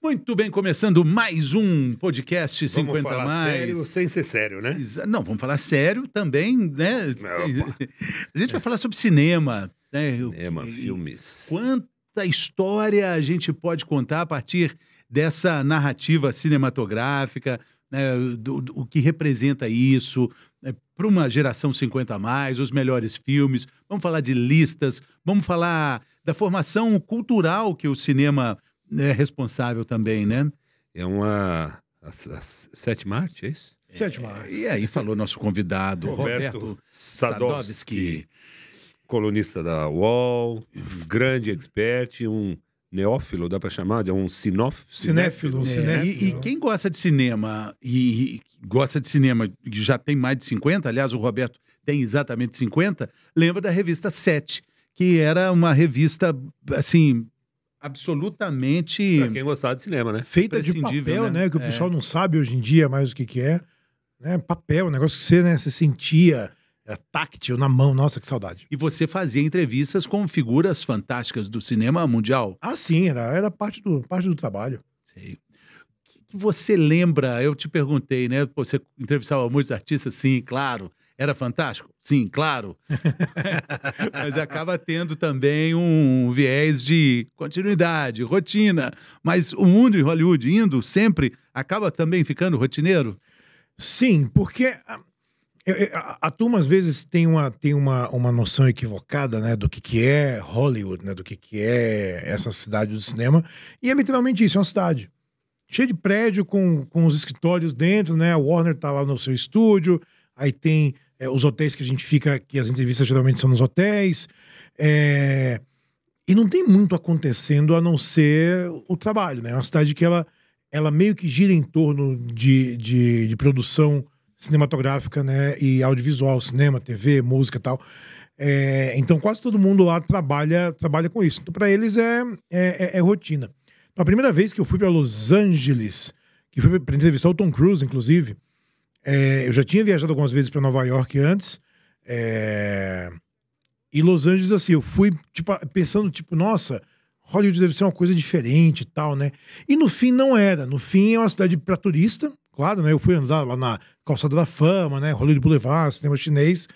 Muito bem, começando mais um podcast 50 vamos falar mais. Sério, sem ser sério, né? Não, vamos falar sério também, né? Opa. A gente vai falar sobre cinema, né? Cinema, filmes. Quanta história a gente pode contar a partir dessa narrativa cinematográfica, né? Do, do, o que representa isso, né? para uma geração 50 mais, os melhores filmes. Vamos falar de listas, vamos falar da formação cultural que o cinema é responsável também, né? É uma. A, a, Sétima arte, é isso? É, Sétima arte. e aí falou nosso convidado, Roberto, Roberto Sadowski. Sadowski. Colunista da UOL, grande expert, um neófilo, dá para chamar? É um sinof... cinéfilo. Cinéfilo. cinéfilo. É. E, e, quem gosta de cinema e, e gosta de cinema que já tem mais de 50, aliás, o Roberto tem exatamente 50, lembra da revista sete que era uma revista, assim, absolutamente. Pra quem gostar de cinema, né? Feita de papel, né? né? Que o pessoal não sabe hoje em dia mais o que, que é. Né? Papel, um negócio que você, né, você sentia. Era táctil na mão, nossa, que saudade. E você fazia entrevistas com figuras fantásticas do cinema mundial? Ah, sim, era, era parte, do, parte do trabalho. Sei. O que, que você lembra? Eu te perguntei, né? Você entrevistava muitos artistas, sim, claro. Era fantástico? Sim, claro. Mas acaba tendo também um viés de continuidade, rotina. Mas o mundo em Hollywood indo sempre acaba também ficando rotineiro? Sim, porque ah, a, turma às vezes tem uma, tem uma, uma noção equivocada né, do que, que é Hollywood, né, do que, que é essa cidade do cinema. E é literalmente isso, é uma cidade. Cheia de prédio com, com os escritórios dentro, né? A Warner está lá no seu estúdio, aí tem é, os hotéis que a gente fica, que as entrevistas geralmente são nos hotéis. É, e não tem muito acontecendo a não ser o trabalho, né? É uma cidade que ela, ela meio que gira em torno de, de, de produção cinematográfica, né? E audiovisual, cinema, TV, música e tal. É, então quase todo mundo lá trabalha trabalha com isso. Então para eles é, é, é, é, rotina. Então, a primeira vez que eu fui para Los Angeles, que fui para entrevistar o Tom Cruise, inclusive, é, eu já tinha viajado algumas vezes para Nova York antes. É... E Los Angeles, assim, eu fui tipo, pensando, tipo, nossa, Hollywood deve ser uma coisa diferente e tal, né? E no fim não era. No fim é uma cidade para turista, claro, né? Eu fui andar lá na Calçada da Fama, né? Hollywood Boulevard, cinema chinês.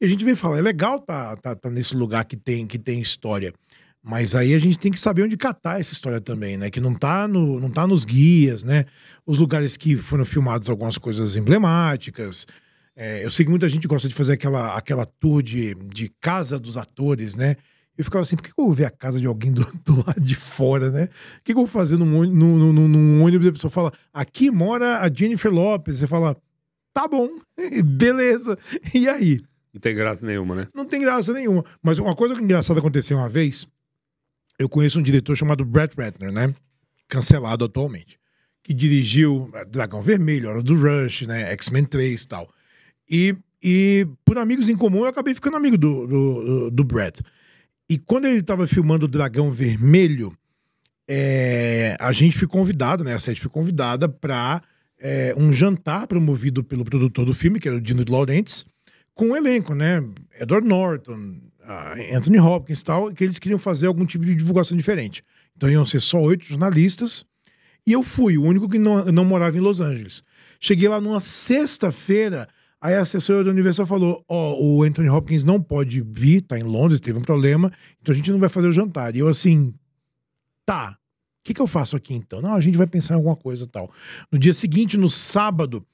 E a gente vem falar, é legal tá, tá, tá nesse lugar que tem, que tem história. Mas aí a gente tem que saber onde catar essa história também, né? Que não tá, no, não tá nos guias, né? Os lugares que foram filmados algumas coisas emblemáticas. É, eu sei que muita gente gosta de fazer aquela, aquela tour de, de casa dos atores, né? Eu ficava assim, por que eu vou ver a casa de alguém do, do lado de fora, né? O que, eu vou fazer num, num, num, num ônibus? A pessoa fala, aqui mora a Jennifer Lopes. Você fala, tá bom, beleza. E aí? Não tem graça nenhuma, né? Não tem graça nenhuma. Mas uma coisa é engraçada aconteceu uma vez, eu conheço um diretor chamado Brett Ratner, né? Cancelado atualmente. Que dirigiu eh, Dragão Vermelho, Hora do Rush, né? X-Men 3 e tal. E, e por amigos em comum, eu acabei ficando amigo do, do, do Brett. E quando ele estava filmando o Dragão Vermelho, é, a gente foi convidado, né? A sete foi convidada para é, eh, um jantar promovido pelo produtor do filme, que era o Dino Laurentiis, com o um elenco, né? Edward Norton, ah, Anthony Hopkins e tal, que eles queriam fazer algum tipo de divulgação diferente. Então iam ser só oito jornalistas e eu fui, o único que não, não morava em Los Angeles. Cheguei lá numa sexta-feira, aí a assessora da Universal falou: Ó, oh, o Anthony Hopkins não pode vir, tá em Londres, teve um problema, então a gente não vai fazer o jantar. E eu assim, tá, o que, que eu faço aqui então? Não, a gente vai pensar em alguma coisa tal. No dia seguinte, no sábado,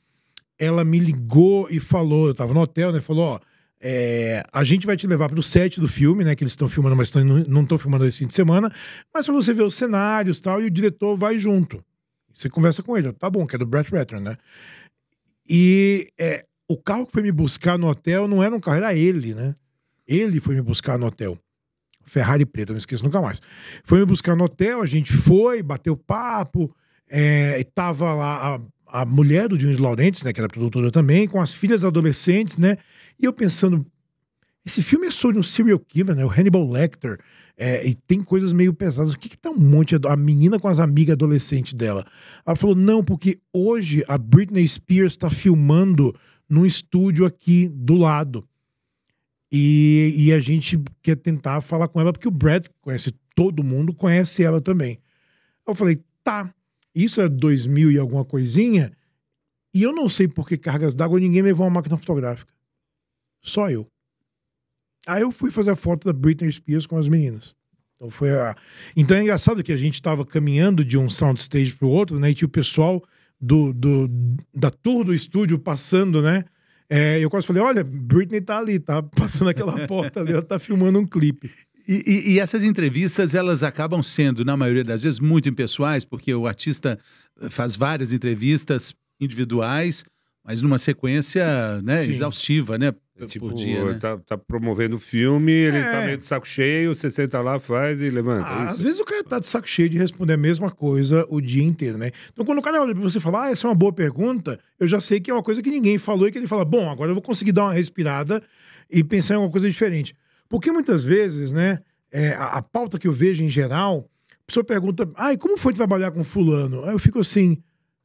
ela me ligou e falou: eu tava no hotel, né? Falou: Ó. Oh, é, a gente vai te levar para o set do filme, né? Que eles estão filmando, mas tão, não estão filmando esse fim de semana. Mas para você ver os cenários tal, e o diretor vai junto. Você conversa com ele, tá bom, que é do Brett Ratner, né? E é, o carro que foi me buscar no hotel não era um carro, era ele, né? Ele foi me buscar no hotel. Ferrari preta, não esqueço nunca mais. Foi me buscar no hotel, a gente foi, bateu papo, é, tava lá a mulher do Dino de Laurentes, né, que era produtora também, com as filhas adolescentes, né? E eu pensando, esse filme é sobre um serial killer, né? O Hannibal Lecter. É, e tem coisas meio pesadas. O que, que tá um monte? A menina com as amigas adolescentes dela. Ela falou: não, porque hoje a Britney Spears está filmando num estúdio aqui do lado. E, e, a gente quer tentar falar com ela, porque o Brad conhece todo mundo, conhece ela também. Eu falei, tá, isso é 2000 e alguma coisinha. E eu não sei por que cargas d'água ninguém levou uma máquina fotográfica. Só eu. Aí eu fui fazer a foto da Britney Spears com as meninas. Então foi a... Então é engraçado que a gente estava caminhando de um soundstage para o outro, né? E tinha o pessoal do, do, da tour do estúdio passando, né? É, eu quase falei, olha, Britney tá ali, tá passando aquela porta ali, ela tá filmando um clipe. E, e, e, essas entrevistas, elas acabam sendo, na maioria das vezes, muito impessoais, porque o artista eh, faz várias entrevistas individuais, mas numa sequência né, exaustiva, né? Tipo, por dia, né? tá, tá promovendo o filme, ele tá é. tá meio de saco cheio, você senta lá, faz e levanta. É ah, às vezes o cara tá de saco cheio de responder a mesma coisa o dia inteiro, né? Então, quando o cara olha pra você e fala, ah, essa é uma boa pergunta, eu já sei que é uma coisa que ninguém falou e que ele fala, bom, agora eu vou conseguir dar uma respirada e pensar em alguma coisa diferente. Porque muitas vezes, né, é, a, a, pauta que eu vejo em geral, a pessoa pergunta, ai, como foi trabalhar com fulano? Aí eu fico assim,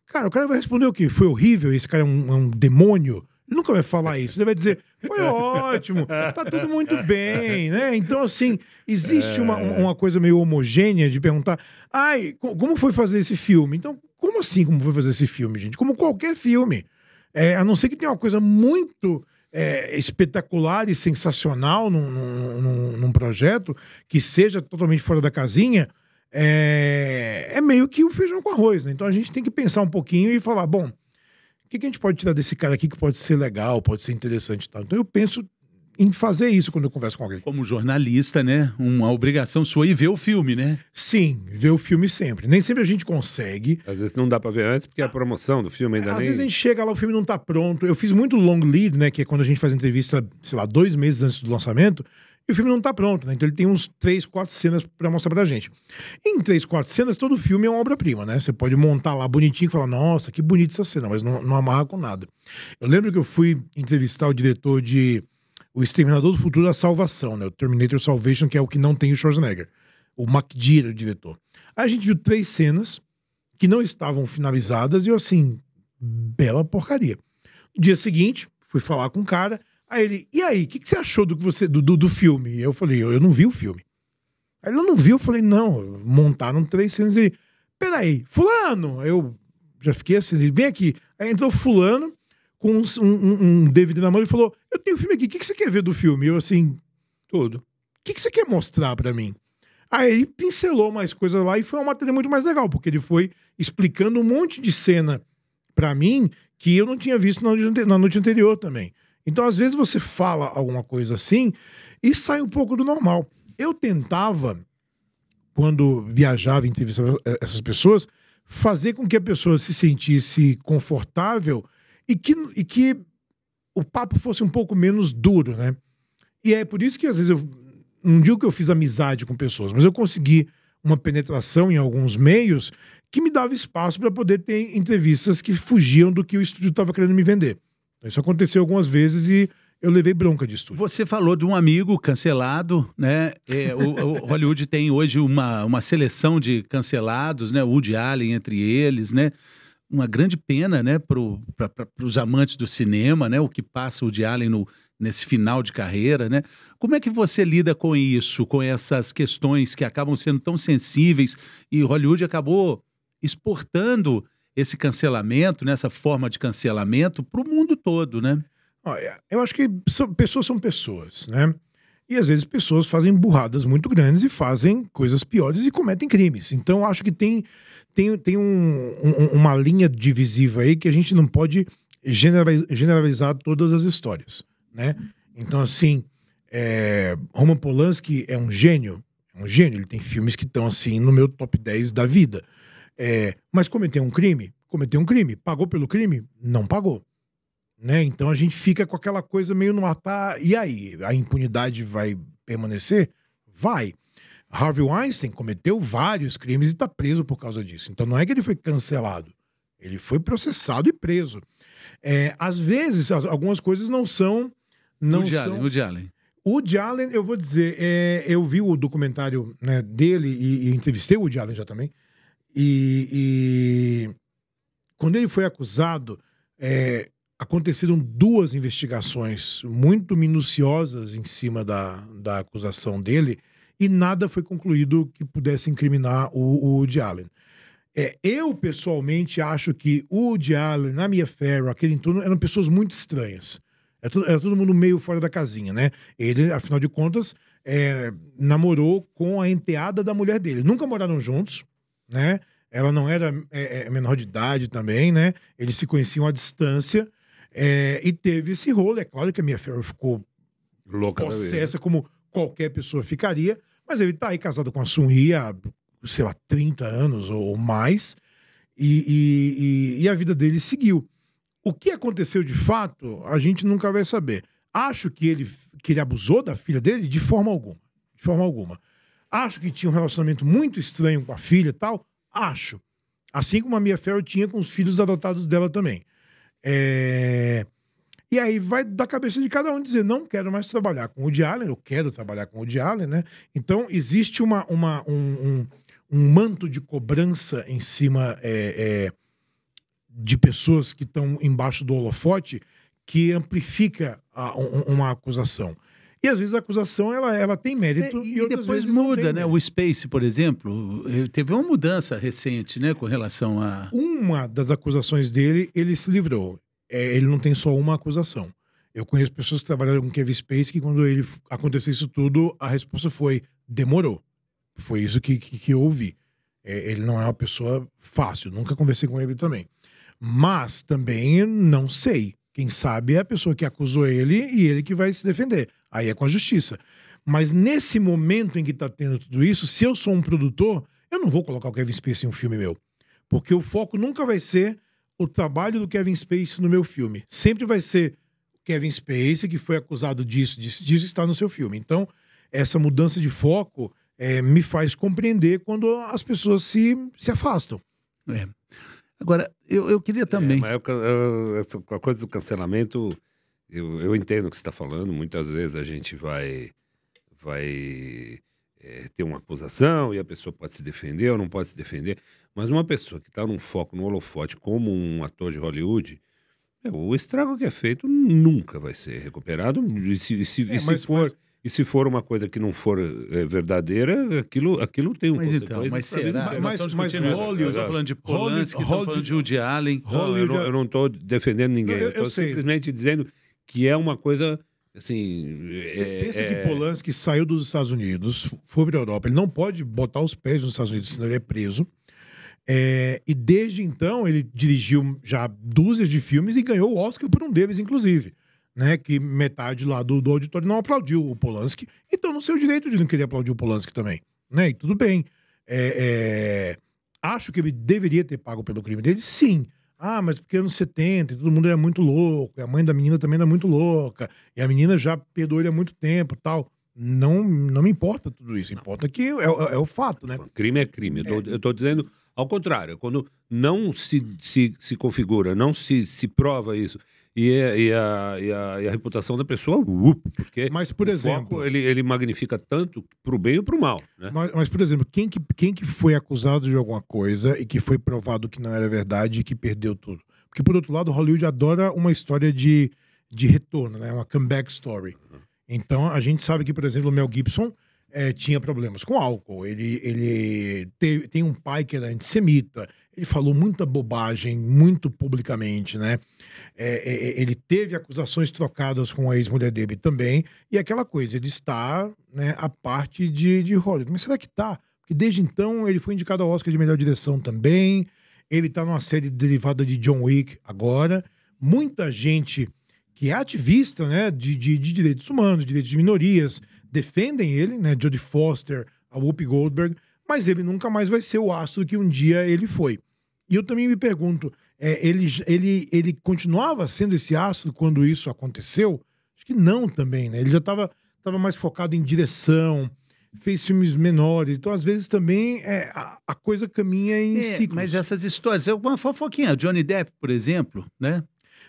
cara, o cara vai responder o quê? Foi horrível, esse cara é um, é um demônio? Ele nunca vai falar isso. Ele vai dizer, foi ótimo, tá tudo muito bem, né? Então, assim, existe uma, é. uma coisa meio homogênea de perguntar, ai, como foi fazer esse filme? Então, como assim como foi fazer esse filme, gente? Como qualquer filme. É, a não ser que tenha uma coisa muito é, espetacular e sensacional num, num, num, projeto que seja totalmente fora da casinha, é, é, meio que o feijão com arroz, né? Então a gente tem que pensar um pouquinho e falar, bom, o que, que a gente pode tirar desse cara aqui que pode ser legal, pode ser interessante e tal. Então eu penso em fazer isso quando eu converso com alguém. Como jornalista, né? Uma obrigação sua e ver o filme, né? Sim, ver o filme sempre. Nem sempre a gente consegue. Às vezes não dá para ver antes porque é a ah, promoção do filme ainda é, nem... Às vezes a gente chega lá, o filme não tá pronto. Eu fiz muito long lead, né? Que é quando a gente faz entrevista, sei lá, dois meses antes do lançamento. E o filme não tá pronto, né? Então ele tem uns três, quatro cenas para mostrar pra gente. Em três, quatro cenas, todo filme é uma obra-prima, né? Você pode montar lá bonitinho e falar, nossa, que bonita essa cena, mas não, não amarra com nada. Eu lembro que eu fui entrevistar o diretor de o Exterminador do Futuro da é Salvação, né? O Terminator Salvation, que é o que não tem o Schwarzenegger. O MacDira, o diretor. Aí a gente viu três cenas que não estavam finalizadas e eu, assim, bela porcaria. No dia seguinte, fui falar com o cara. Aí ele, e aí, o que, que, você achou do, que você, do, do, do filme? E eu falei, eu, eu, não vi o filme. Aí ele não viu, eu falei, não, montaram três cenas e ele, peraí, fulano! Eu já fiquei assim, vem aqui. Aí entrou fulano, com um, um, um DVD na mão e falou: Eu tenho um filme aqui, o que, que você quer ver do filme? Eu assim, todo. O que, que você quer mostrar para mim? Aí ele pincelou mais coisas lá e foi uma matéria muito mais legal, porque ele foi explicando um monte de cena para mim que eu não tinha visto na noite, na noite anterior também. Então, às vezes, você fala alguma coisa assim e sai um pouco do normal. Eu tentava, quando viajava e entrevistava eh, essas pessoas, fazer com que a pessoa se sentisse confortável e que, e que o papo fosse um pouco menos duro, né? E é por isso que às vezes eu não digo que eu fiz amizade com pessoas, mas eu consegui uma penetração em alguns meios que me dava espaço para poder ter entrevistas que fugiam do que o estúdio estava querendo me vender. Então, isso aconteceu algumas vezes e eu levei bronca de estúdio. Você falou de um amigo cancelado, né? É, o, o, Hollywood tem hoje uma, uma seleção de cancelados, né? Woody Allen entre eles, né? uma grande pena né, para os amantes do cinema, né, o que passa o de Allen no, nesse final de carreira. Né? Como é que você lida com isso, com essas questões que acabam sendo tão sensíveis e Hollywood acabou exportando esse cancelamento, nessa né, forma de cancelamento, para o mundo todo, né? Olha, eu acho que são, pessoas são pessoas, né? E às vezes pessoas fazem burradas muito grandes e fazem coisas piores e cometem crimes. Então acho que tem, tem, tem um, um, uma linha divisiva aí que a gente não pode generalizar todas as histórias, né? Então assim, é, Roman Polanski é um gênio, é um gênio. Ele tem filmes que estão assim no meu top 10 da vida. É, mas cometeu um crime? Cometeu um crime. Pagou pelo crime? Não pagou. Né? Então a gente fica com aquela coisa meio no atar. Tá? e aí? A impunidade vai permanecer? Vai. Harvey Weinstein cometeu vários crimes e está preso por causa disso. Então não é que ele foi cancelado. Ele foi processado e preso. É, às vezes, as, algumas coisas não são. Não o Jalen, o Jalen. O Jalen, eu vou dizer, é, eu vi o documentário né, dele e, e, entrevistei o Jalen já também. E, e, quando ele foi acusado, é, aconteceram duas investigações muito minuciosas em cima da, da acusação dele e nada foi concluído que pudesse incriminar o, o Woody Allen. É, eu, pessoalmente, acho que o Woody Allen, a Mia Farrow, aquele entorno, eram pessoas muito estranhas. Era é todo, era todo mundo meio fora da casinha, né? Ele, afinal de contas, é, namorou com a enteada da mulher dele. Nunca moraram juntos, né? Ela não era é, é menor de idade também, né? Eles se conheciam à distância. É, e teve esse rolo, é claro que a minha Ferro ficou Louca possessa, como qualquer pessoa ficaria, mas ele tá aí casado com a Sunri há, sei lá, 30 anos ou mais, e, e, e, e a vida dele seguiu. O que aconteceu de fato, a gente nunca vai saber. Acho que ele, que ele abusou da filha dele de forma alguma. De forma alguma. Acho que tinha um relacionamento muito estranho com a filha e tal. Acho. Assim como a Mia Farrow tinha com os filhos adotados dela também. É... E aí vai da cabeça de cada um dizer, não quero mais trabalhar com o Woody Allen, eu quero trabalhar com o Woody Allen, né? Então, existe uma, uma um, um, um, manto de cobrança em cima é, é, de pessoas que estão embaixo do holofote que amplifica a, um, uma acusação. E às vezes a acusação ela, ela tem mérito é, e, e, e depois muda, né? Mérito. O Space, por exemplo, eh, teve uma mudança recente, né, com relação a uma das acusações dele, ele se livrou. É, ele não tem só uma acusação. Eu conheço pessoas que trabalharam com Kevin Space que quando ele aconteceu isso tudo, a resposta foi demorou. Foi isso que, que, que eu ouvi. É, ele não é uma pessoa fácil. Nunca conversei com ele também. Mas também não sei. Quem sabe é a pessoa que acusou ele e ele que vai se defender. Aí é com a justiça. Mas nesse momento em que está tendo tudo isso, se eu sou um produtor, eu não vou colocar o Kevin Spacey em um filme meu. Porque o foco nunca vai ser o trabalho do Kevin Spacey no meu filme. Sempre vai ser o Kevin Spacey, que foi acusado disso, disso, disso está no seu filme. Então, essa mudança de foco é, me faz compreender quando as pessoas se, se afastam. É. Agora, eu, eu queria é, também. É, mas eu, eu, essa, a coisa do cancelamento, eu, eu entendo o que você está falando. Muitas vezes a gente vai, vai é, ter uma acusação e a pessoa pode se defender ou não pode se defender. Mas uma pessoa que está num foco, num holofote, como um ator de Hollywood, o estrago que é feito nunca vai ser recuperado. E se, e se, é, se for. Mas e se for uma coisa que não for é, verdadeira, aquilo, aquilo tem um mas Então, mas será? Mas, mas Hollywood, estou falando de Polanski, Hollywood falando de Woody Allen. Hollywood, não, eu não estou defendendo ninguém. eu estou simplesmente dizendo que é uma coisa... Assim, é, Pensa é... que Polanski saiu dos Estados Unidos, foi para a Europa. Ele não pode botar os pés nos Estados Unidos, senão ele é preso. É, e desde então ele dirigiu já dúzias de filmes e ganhou o Oscar por um deles, inclusive né, que metade lá do, do auditório não aplaudiu o Polanski, então no seu direito de não querer aplaudir o Polanski também, né, e tudo bem. É, é... Acho que ele deveria ter pago pelo crime dele, sim. Ah, mas porque anos 70 todo mundo é muito louco, a mãe da menina também é muito louca, e a menina já perdoou ele há muito tempo tal. Não, não me importa tudo isso, importa que é, é, é o fato, né? Crime é crime. Eu é. estou dizendo ao contrário, quando não se, se, se configura, não se, se prova isso, e, é, e, a, e, a, e, a, reputação da pessoa, uh, porque mas por exemplo foco, ele, ele magnifica tanto para o bem ou para o mal. Né? Mas, mas, por exemplo, quem que, quem que foi acusado de alguma coisa e que foi provado que não era verdade e que perdeu tudo? Porque por outro lado, Hollywood adora uma história de, de retorno, né? Uma comeback story. Uhum. Então a gente sabe que, por exemplo, o Mel Gibson é, tinha problemas com álcool, ele, ele teve, tem um pai que era antissemita, ele falou muita bobagem, muito publicamente, né? É, é, ele teve acusações trocadas com a ex-mulher dele também, e aquela coisa, ele está né, a parte de, de Hollywood. Mas será que está? Porque desde então ele foi indicado ao Oscar de melhor direção também, ele está numa série derivada de John Wick agora, muita gente que é ativista né, de, de, de direitos humanos, direitos de minorias, defendem ele, né? Jodie Foster, a Whoopi Goldberg, mas ele nunca mais vai ser o astro que um dia ele foi. E eu também me pergunto, é, ele, ele, ele continuava sendo esse astro quando isso aconteceu? Acho que não também, né? Ele já estava tava mais focado em direção, fez filmes menores. Então, às vezes, também é, a, a coisa caminha em é, ciclos. Mas essas histórias, é uma fofoquinha. Johnny Depp, por exemplo, né?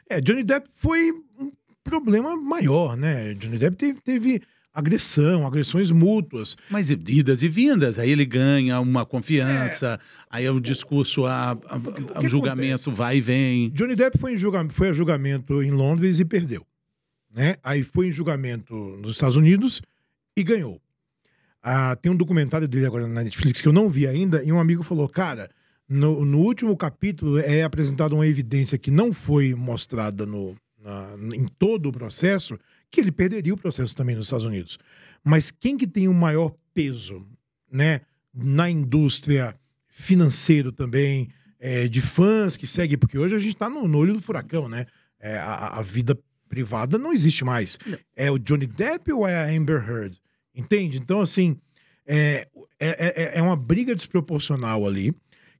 É, Johnny Depp foi um problema maior, né? Johnny Depp teve, teve agressão, agressões mútuas, mas idas e vindas. Aí ele ganha uma confiança, é. aí é o discurso, a, a, o, o julgamento acontece? vai e vem. Johnny Depp foi, em julgamento, foi a julgamento em Londres e perdeu. Né? Aí foi em julgamento nos Estados Unidos e ganhou. Ah, tem um documentário dele agora na Netflix que eu não vi ainda, e um amigo falou: Cara, no, no último capítulo é apresentada uma evidência que não foi mostrada no, na, em todo o processo, que ele perderia o processo também nos Estados Unidos. Mas quem que tem o maior peso né, na indústria financeiro também, é, de fãs que seguem, porque hoje a gente está no, no, olho do furacão, né? É, a, a, vida privada não existe mais. Não. É o Johnny Depp ou é a Amber Heard? Entende? Então, assim, é, é, é, é uma briga desproporcional ali,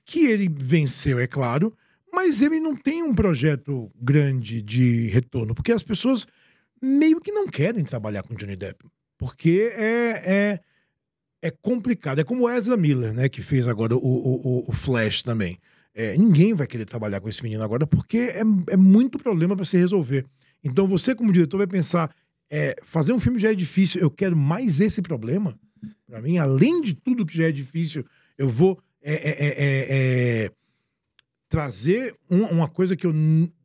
que ele venceu, é claro, mas ele não tem um projeto grande de retorno, porque as pessoas meio que não querem trabalhar com Johnny Depp, porque é, é, é complicado. É como Ezra Miller, né, que fez agora o, o, o Flash também. É, ninguém vai querer trabalhar com esse menino agora, porque é, é muito problema para se resolver. Então você, como diretor, vai pensar: é, fazer um filme já é difícil, eu quero mais esse problema. Para mim, além de tudo que já é difícil, eu vou. É, é, é, é, é trazer um, uma coisa que eu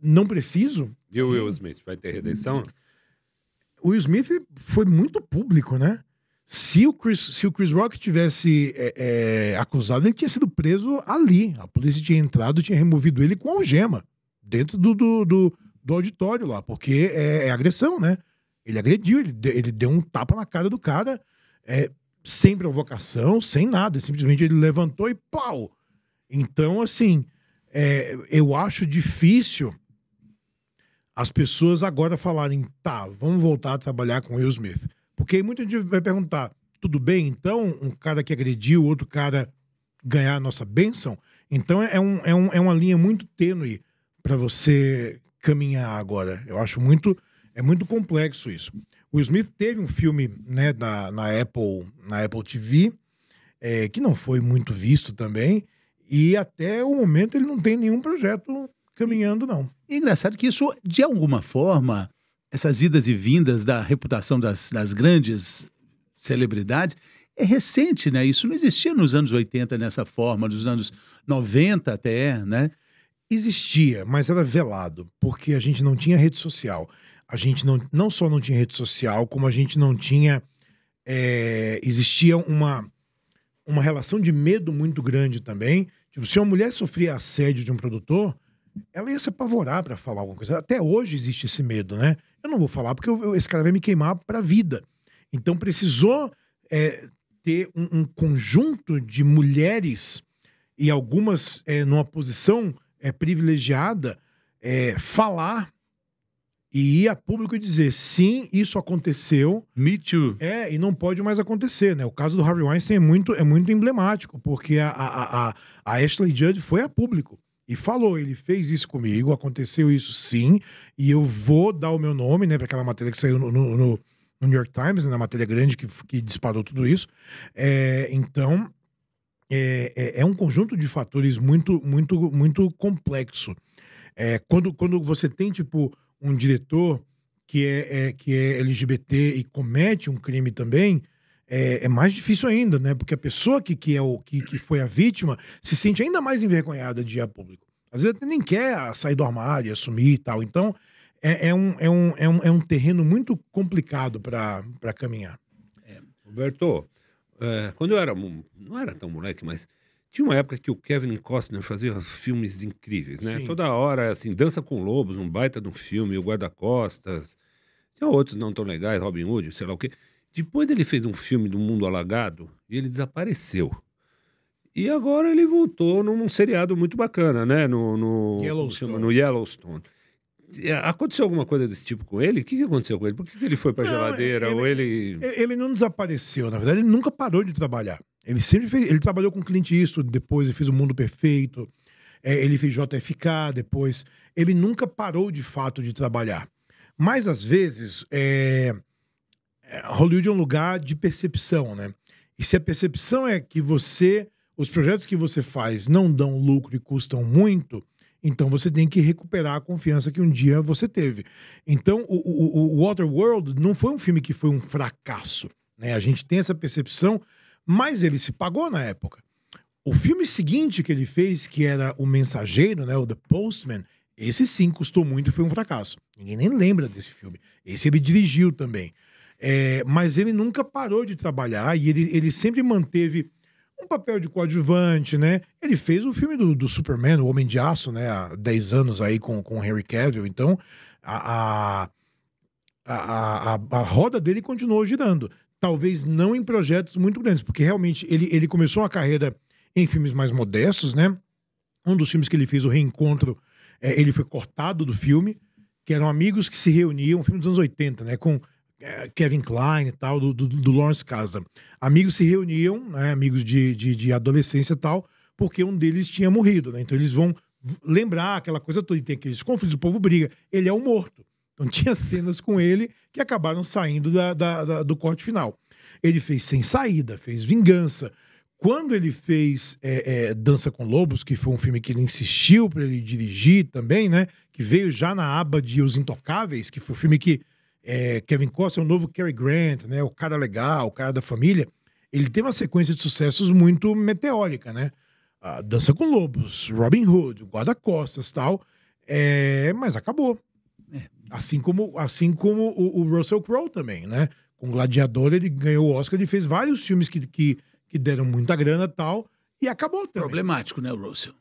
não preciso. E o Will Smith vai ter redenção? O Will Smith foi muito público, né? Se o Chris, se o Chris Rock tivesse é, é, acusado, ele tinha sido preso ali. A polícia tinha entrado, tinha removido ele com algema dentro do, do, do, do auditório lá, porque é, é, agressão, né? Ele agrediu, ele, de, ele deu um tapa na cara do cara, é, sem provocação, sem nada. Simplesmente ele levantou e pau! Então, assim, é, eu acho difícil as pessoas agora falarem, tá, vamos voltar a trabalhar com Will Smith. Porque muita gente vai perguntar, tudo bem, então, um cara que agrediu outro cara ganhar a nossa bênção? Então é, é um, é, um, é uma linha muito tênue para você caminhar agora. Eu acho muito é muito complexo isso. O Smith teve um filme né, da, na Apple na Apple TV é, que não foi muito visto também e até o momento ele não tem nenhum projeto caminhando, não. E é engraçado que isso, de alguma forma, essas idas e vindas da reputação das, das grandes celebridades é recente, né? Isso não existia nos anos 80 nessa forma, nos anos 90 até, né? Existia, mas era velado, porque a gente não tinha rede social. A gente não, não só não tinha rede social, como a gente não tinha. É, existia uma uma relação de medo muito grande também. Tipo, se uma mulher sofria assédio de um produtor, ela ia se apavorar para falar alguma coisa. Até hoje existe esse medo, né? Eu não vou falar porque eu, esse cara vai me queimar para a vida. Então precisou é, ter um, um, conjunto de mulheres e algumas é, numa posição é, privilegiada é, falar e ir a público e dizer sim, isso aconteceu. Me too. É, e não pode mais acontecer, né? O caso do Harvey Weinstein é muito, é muito emblemático, porque a, a, a, a Ashley Judd foi a público e falou: ele fez isso comigo, aconteceu isso sim, e eu vou dar o meu nome, né, para aquela matéria que saiu no, no, no, New York Times, né, na matéria grande que, que disparou tudo isso. É, então, é, é, é, um conjunto de fatores muito, muito, muito complexo. É, quando, quando você tem, tipo, um diretor que é, é, que é LGBT e comete um crime também, é, é, mais difícil ainda, né? Porque a pessoa que, que, é o, que, que foi a vítima se sente ainda mais envergonhada de ir a público. Às vezes nem quer sair do armário, assumir e tal. Então, é, é, um, é, um, é, um, é um terreno muito complicado para caminhar. É, Roberto, é, quando eu era. Não era tão moleque, mas tinha uma época que o Kevin Costner fazia filmes incríveis, né? Sim. Toda hora, assim, Dança com Lobos, um baita de um filme, o Guarda-Costas. Tinha outros não tão legais, Robin Hood, sei lá o quê. Depois ele fez um filme do Mundo Alagado e ele desapareceu. E agora ele voltou num seriado muito bacana, né? No, no Yellowstone. Chama, no Yellowstone. Ah, aconteceu alguma coisa desse tipo com ele? O que, que aconteceu com ele? Por que, que ele foi para geladeira? Ele, ou ele... ele não desapareceu, na verdade, ele nunca parou de trabalhar. Ele sempre fez. Ele trabalhou com cliente isso depois ele fez O Mundo Perfeito, é, ele fez JFK depois. Ele nunca parou de fato de trabalhar. Mas às vezes, é, é... Hollywood é um lugar de percepção, né? E se a percepção é que você, os projetos que você faz não dão lucro e custam muito, então você tem que recuperar a confiança que um dia você teve. Então, o, o, o Waterworld não foi um filme que foi um fracasso. Né? A gente tem essa percepção mas ele se pagou na época. O filme seguinte que ele fez, que era O Mensageiro, né, o The Postman, esse sim custou muito e foi um fracasso. Ninguém nem lembra desse filme. Esse ele dirigiu também. É, mas ele nunca parou de trabalhar e ele, ele sempre manteve um papel de coadjuvante, né? Ele fez o filme do, do Superman, o Homem de Aço, né? Há 10 anos aí com, com Henry Cavill. Então, a, a, a, a, roda dele continuou girando talvez não em projetos muito grandes, porque realmente ele, ele começou a carreira em filmes mais modestos, né? Um dos filmes que ele fez, O Reencontro, é, ele foi cortado do filme, que eram amigos que se reuniam, um filme dos anos 80, né? Com é, Kevin Klein e tal, do, do, do Lawrence Kasdan. Amigos se reuniam, né? amigos de, de, de adolescência e tal, porque um deles tinha morrido, né? Então eles vão lembrar aquela coisa toda, e tem aqueles conflitos, o povo briga. Ele é o morto. Então tinha cenas com ele que acabaram saindo da, da, da, do corte final. Ele fez Sem Saída, fez Vingança. Quando ele fez é, é, Dança com Lobos, que foi um filme que ele insistiu para ele dirigir também, né? Que veio já na aba de Os Intocáveis, que foi o um filme que é, Kevin Costner é o novo Cary Grant, né? O cara legal, o cara da família. Ele tem uma sequência de sucessos muito meteórica, né? A Dança com Lobos, Robin Hood, Guarda Costas, tal. É, mas acabou. Assim como, assim como o, o Russell Crowe também, né? Com Gladiador, ele ganhou o Oscar e fez vários filmes que, que, que deram muita grana e tal, e acabou também. Problemático, né, o Russell?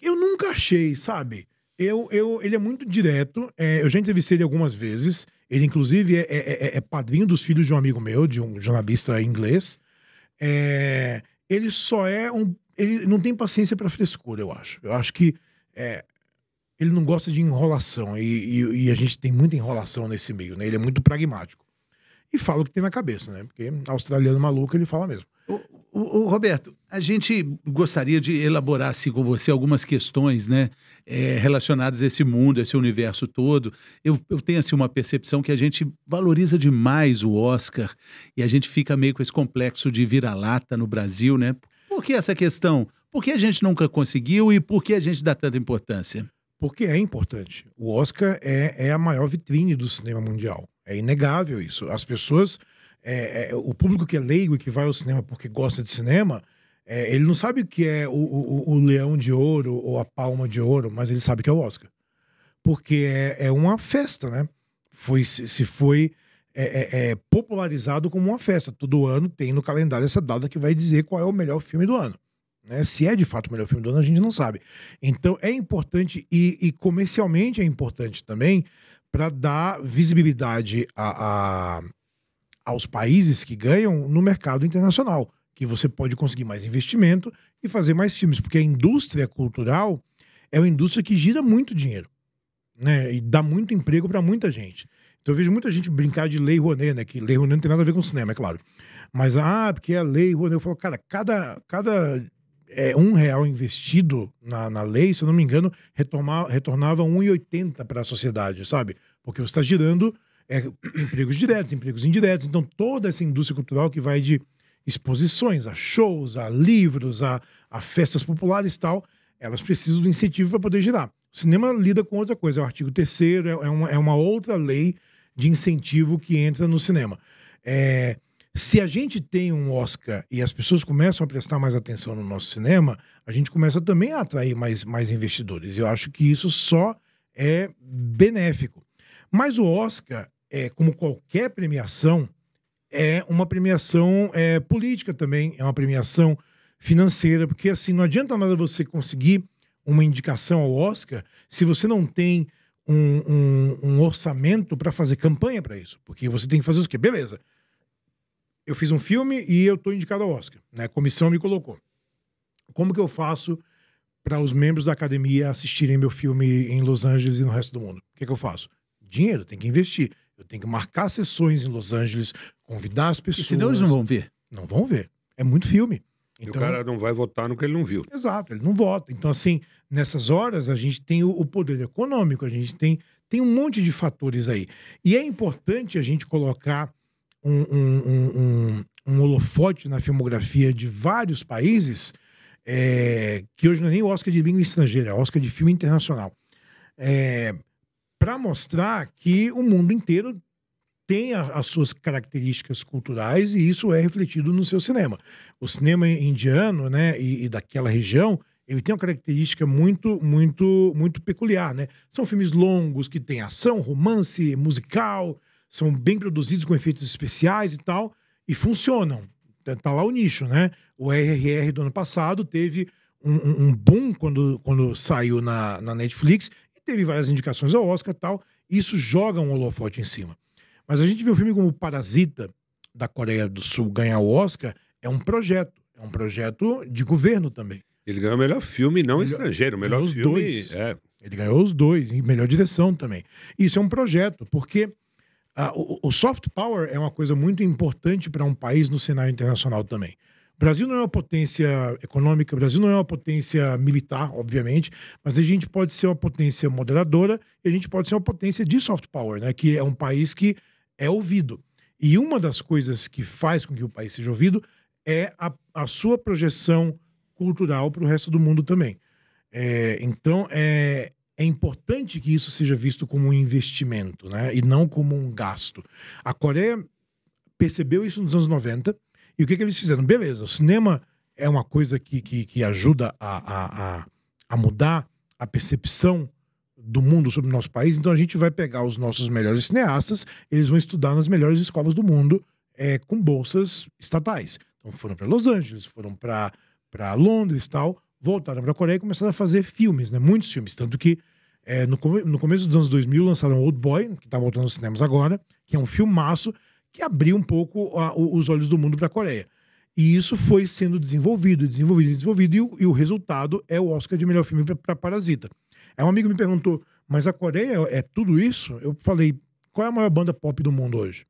Eu nunca achei, sabe? Eu, eu, ele é muito direto. É, eu já entrevistei ele algumas vezes. Ele, inclusive, é, é, é, é padrinho dos filhos de um amigo meu, de um jornalista inglês. É, ele só é um. Ele não tem paciência para frescura, eu acho. Eu acho que é, ele não gosta de enrolação. E, e, e, a gente tem muita enrolação nesse meio, né? Ele é muito pragmático. E fala o que tem na cabeça, né? Porque australiano maluco, ele fala mesmo. O, o, o Roberto, a gente gostaria de elaborar assim, com você algumas questões né, é, relacionadas a esse mundo, a esse universo todo. Eu, eu tenho assim, uma percepção que a gente valoriza demais o Oscar e a gente fica meio com esse complexo de vira-lata no Brasil, né? Por que essa questão? Por que a gente nunca conseguiu e por que a gente dá tanta importância? porque é importante. O Oscar é, é a maior vitrine do cinema mundial. É inegável isso. As pessoas, é, é, o público que é leigo e que vai ao cinema porque gosta de cinema, é, ele não sabe o que é o, o, o, Leão de Ouro ou a Palma de Ouro, mas ele sabe que é o Oscar. Porque é, é uma festa, né? Foi, se, se foi é, é, popularizado como uma festa. Todo ano tem no calendário essa data que vai dizer qual é o melhor filme do ano. Né? Se é de fato o melhor filme do ano, a gente não sabe. Então é importante e, e comercialmente é importante também para dar visibilidade a, a, aos países que ganham no mercado internacional, que você pode conseguir mais investimento e fazer mais filmes, porque a indústria cultural é uma indústria que gira muito dinheiro né? e dá muito emprego para muita gente. Então eu vejo muita gente brincar de Lei Rouanet, né? Que Lei Rouanet não tem nada a ver com cinema, é claro. Mas, ah, porque é a Lei Rouanet. Eu falo, cara, cada, cada é, um real investido na, na lei, se eu não me engano, retornava 1,80 para a sociedade, sabe? Porque você está girando é, empregos diretos, empregos indiretos. Então, toda essa indústria cultural que vai de exposições a shows, a livros, a, a festas populares e tal, elas precisam do incentivo para poder girar. O cinema lida com outra coisa, é o artigo 3 é, é, uma, é uma outra lei de incentivo que entra no cinema. É, se a gente tem um Oscar e as pessoas começam a prestar mais atenção no nosso cinema, a gente começa também a atrair mais, mais investidores. Eu acho que isso só é benéfico. Mas o Oscar, é, como qualquer premiação, é uma premiação é, política também, é uma premiação financeira, porque assim não adianta nada você conseguir uma indicação ao Oscar se você não tem um, um, um orçamento para fazer campanha para isso. Porque você tem que fazer o quê? Beleza, eu fiz um filme e eu estou indicado ao Oscar. Né? A comissão me colocou. Como que eu faço para os membros da academia assistirem meu filme em Los Angeles e no resto do mundo? O que, que eu faço? Dinheiro, tem que investir. Eu tenho que marcar sessões em Los Angeles, convidar as pessoas. E senão eles não vão ver. Não vão ver. É muito filme. Então, e o então cara não vai votar no que ele não viu. Exato, ele não vota. Então, assim, nessas horas a gente tem o poder econômico, a gente tem, tem um monte de fatores aí. E é importante a gente colocar um, um, um, um holofote na filmografia de vários países, é, que hoje não é nem o Oscar de língua estrangeira, é Oscar de filme internacional, é, para mostrar que o mundo inteiro tem a, as suas características culturais e isso é refletido no seu cinema. O cinema indiano, né, e, e daquela região, ele tem uma característica muito, muito, muito peculiar, né? São filmes longos que têm ação, romance, musical, são bem produzidos com efeitos especiais e tal, e funcionam. está tá lá o nicho, né? O RRR do ano passado teve um, um boom quando, quando saiu na, na Netflix e teve várias indicações ao Oscar e tal. E isso joga um holofote em cima. Mas a gente vê um filme como Parasita, da Coreia do Sul, ganhar o Oscar, é um projeto. É um projeto de governo também. Ele ganhou o melhor filme não melhor, estrangeiro, o melhor filme. Dois. É. Ele ganhou os dois, e melhor direção também. Isso é um projeto, porque ah, o, o, soft power é uma coisa muito importante para um país no cenário internacional também. O Brasil não é uma potência econômica, o Brasil não é uma potência militar, obviamente, mas a gente pode ser uma potência moderadora e a gente pode ser uma potência de soft power, né? que é um país que é ouvido. E uma das coisas que faz com que o país seja ouvido é a, a sua projeção cultural para o resto do mundo também. É, então, é, é importante que isso seja visto como um investimento, né? E não como um gasto. A Coreia percebeu isso nos anos 90 e o que, que eles fizeram? Beleza, o cinema é uma coisa que, que, que ajuda a, a, a, mudar a percepção do mundo sobre o nosso país, então a gente vai pegar os nossos melhores cineastas, eles vão estudar nas melhores escolas do mundo é, com bolsas estatais. Então foram para Los Angeles, foram para Londres e tal, voltaram para a Coreia e começaram a fazer filmes, né? Muitos filmes. Tanto que é, no, no, começo dos anos 2000 lançaram Old Boy, que está voltando aos cinemas agora, que é um filmaço que abriu um pouco a, o, os olhos do mundo para a Coreia. E isso foi sendo desenvolvido, desenvolvido, desenvolvido, e o, e o resultado é o Oscar de melhor filme para Parasita. Aí um amigo me perguntou, mas a Coreia é, é tudo isso? Eu falei, qual é a maior banda pop do mundo hoje?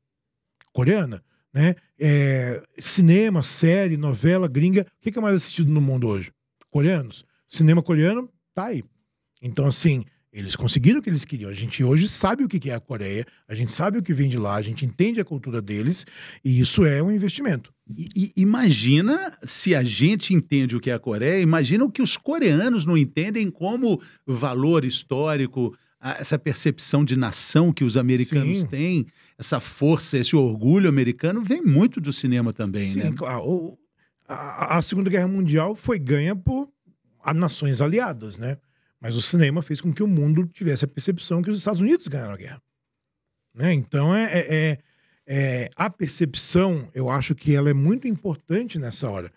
Coreana, né? É, cinema, série, novela, gringa. O que é mais assistido no mundo hoje? coreanos. O cinema coreano tá aí. Então, assim, eles conseguiram o que eles queriam. A gente hoje sabe o que é a Coreia, a gente sabe o que vem de lá, a gente entende a cultura deles, e isso é um investimento. E, e, imagina se a gente entende o que é a Coreia, imagina o que os coreanos não entendem como valor histórico, essa percepção de nação que os americanos Sim. têm, essa força, esse orgulho americano, vem muito do cinema também, Sim, né? Claro. A, a Segunda Guerra Mundial foi ganha por a nações aliadas, né? Mas o cinema fez com que o mundo tivesse a percepção que os Estados Unidos ganharam a guerra. Né? Então, é, é, é, é a percepção, eu acho que ela é muito importante nessa hora.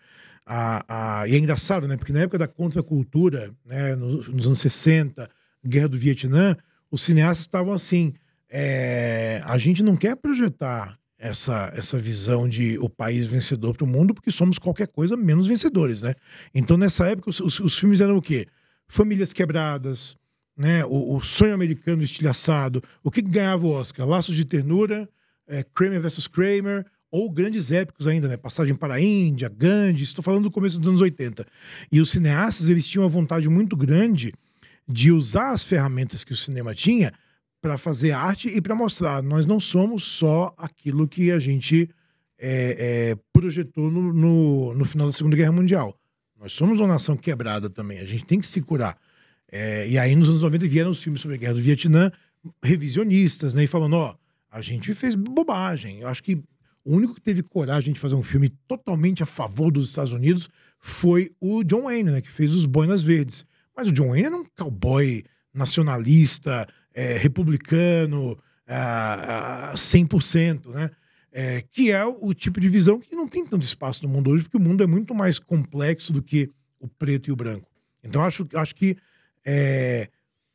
A, a, e é engraçado, né? Porque na época da contracultura, né? nos, nos anos 60, Guerra do Vietnã, os cineastas estavam assim: é, a gente não quer projetar essa, essa visão de o país vencedor para o mundo, porque somos qualquer coisa menos vencedores, né? Então, nessa época, os, os, os filmes eram o quê? Famílias quebradas, né? O, o, sonho americano estilhaçado. O que ganhava o Oscar? Laços de Ternura, é, Kramer versus Kramer, ou grandes épicos ainda, né? Passagem para a Índia, Gandhi, estou falando do começo dos anos 80. E os cineastas, eles tinham uma vontade muito grande de usar as ferramentas que o cinema tinha para fazer arte e para mostrar. Nós não somos só aquilo que a gente é, é, projetou no, no, no, final da Segunda Guerra Mundial. Nós somos uma nação quebrada também. A gente tem que se curar. É, e aí, nos anos 90, vieram os filmes sobre a Guerra do Vietnã, revisionistas, né? E falando, ó, a gente fez bobagem. Eu acho que o único que teve coragem de fazer um filme totalmente a favor dos Estados Unidos foi o John Wayne, né? Que fez os Boinas Verdes. Mas o John Wayne era um cowboy nacionalista, é, republicano a, 100%, né? É, que é o tipo de visão que não tem tanto espaço no mundo hoje, porque o mundo é muito mais complexo do que o preto e o branco. Então, acho, acho que é,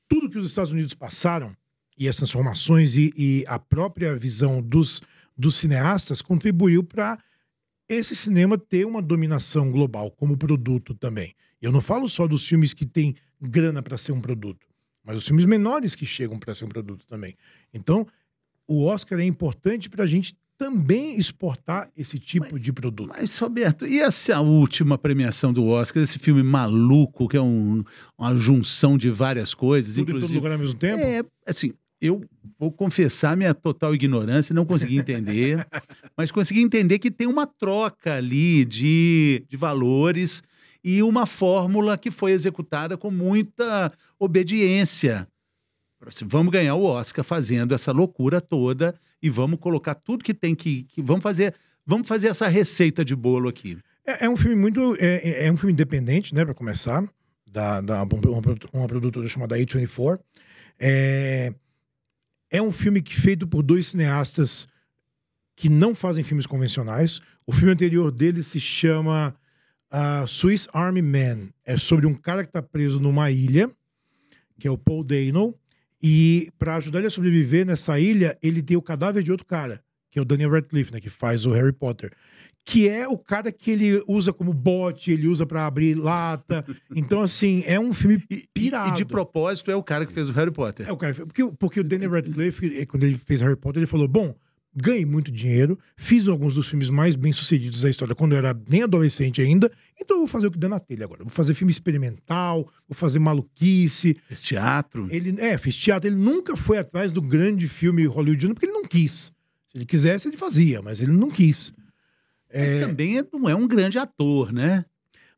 tudo que os Estados Unidos passaram, e as transformações e, e a própria visão dos, dos cineastas, contribuiu para esse cinema ter uma dominação global como produto também. Eu não falo só dos filmes que têm grana para ser um produto mas os filmes menores que chegam para ser um produto também. Então, o Oscar é importante para a gente também exportar esse tipo mas, de produto. Mas, Roberto, e essa última premiação do Oscar, esse filme maluco, que é um, uma junção de várias coisas, Tudo inclusive... Tudo lugar ao mesmo tempo? É, assim, eu vou confessar minha total ignorância, não consegui entender, mas consegui entender que tem uma troca ali de, de valores e uma fórmula que foi executada com muita obediência. Assim, vamos ganhar o Oscar fazendo essa loucura toda e vamos colocar tudo que tem que, que vamos fazer, vamos fazer essa receita de bolo aqui. É, é um filme muito, é, é, é um filme independente, né, para começar, da, da uma, uma, produtora chamada A24. É, é um filme que feito por dois cineastas que não fazem filmes convencionais. O filme anterior dele se chama uh, Swiss Army Man. É sobre um cara que está preso numa ilha, que é o Paul Dano, e para ajudar ele a sobreviver nessa ilha, ele tem o cadáver de outro cara, que é o Daniel Radcliffe, né, que faz o Harry Potter, que é o cara que ele usa como bote, ele usa para abrir lata. Então, assim, é um filme pirado. E, e, de propósito é o cara que fez o Harry Potter. É o cara, porque, porque o Daniel Radcliffe, é, quando ele fez Harry Potter, ele falou, bom ganhei muito dinheiro, fiz alguns dos filmes mais bem-sucedidos da história quando eu era nem adolescente ainda, então eu vou fazer o que dá na telha agora. Vou fazer filme experimental, vou fazer maluquice. Fiz teatro. Ele, é, fiz teatro. Ele nunca foi atrás do grande filme hollywoodiano porque ele não quis. Se ele quisesse, ele fazia, mas ele não quis. Ele é... também não é um grande ator, né?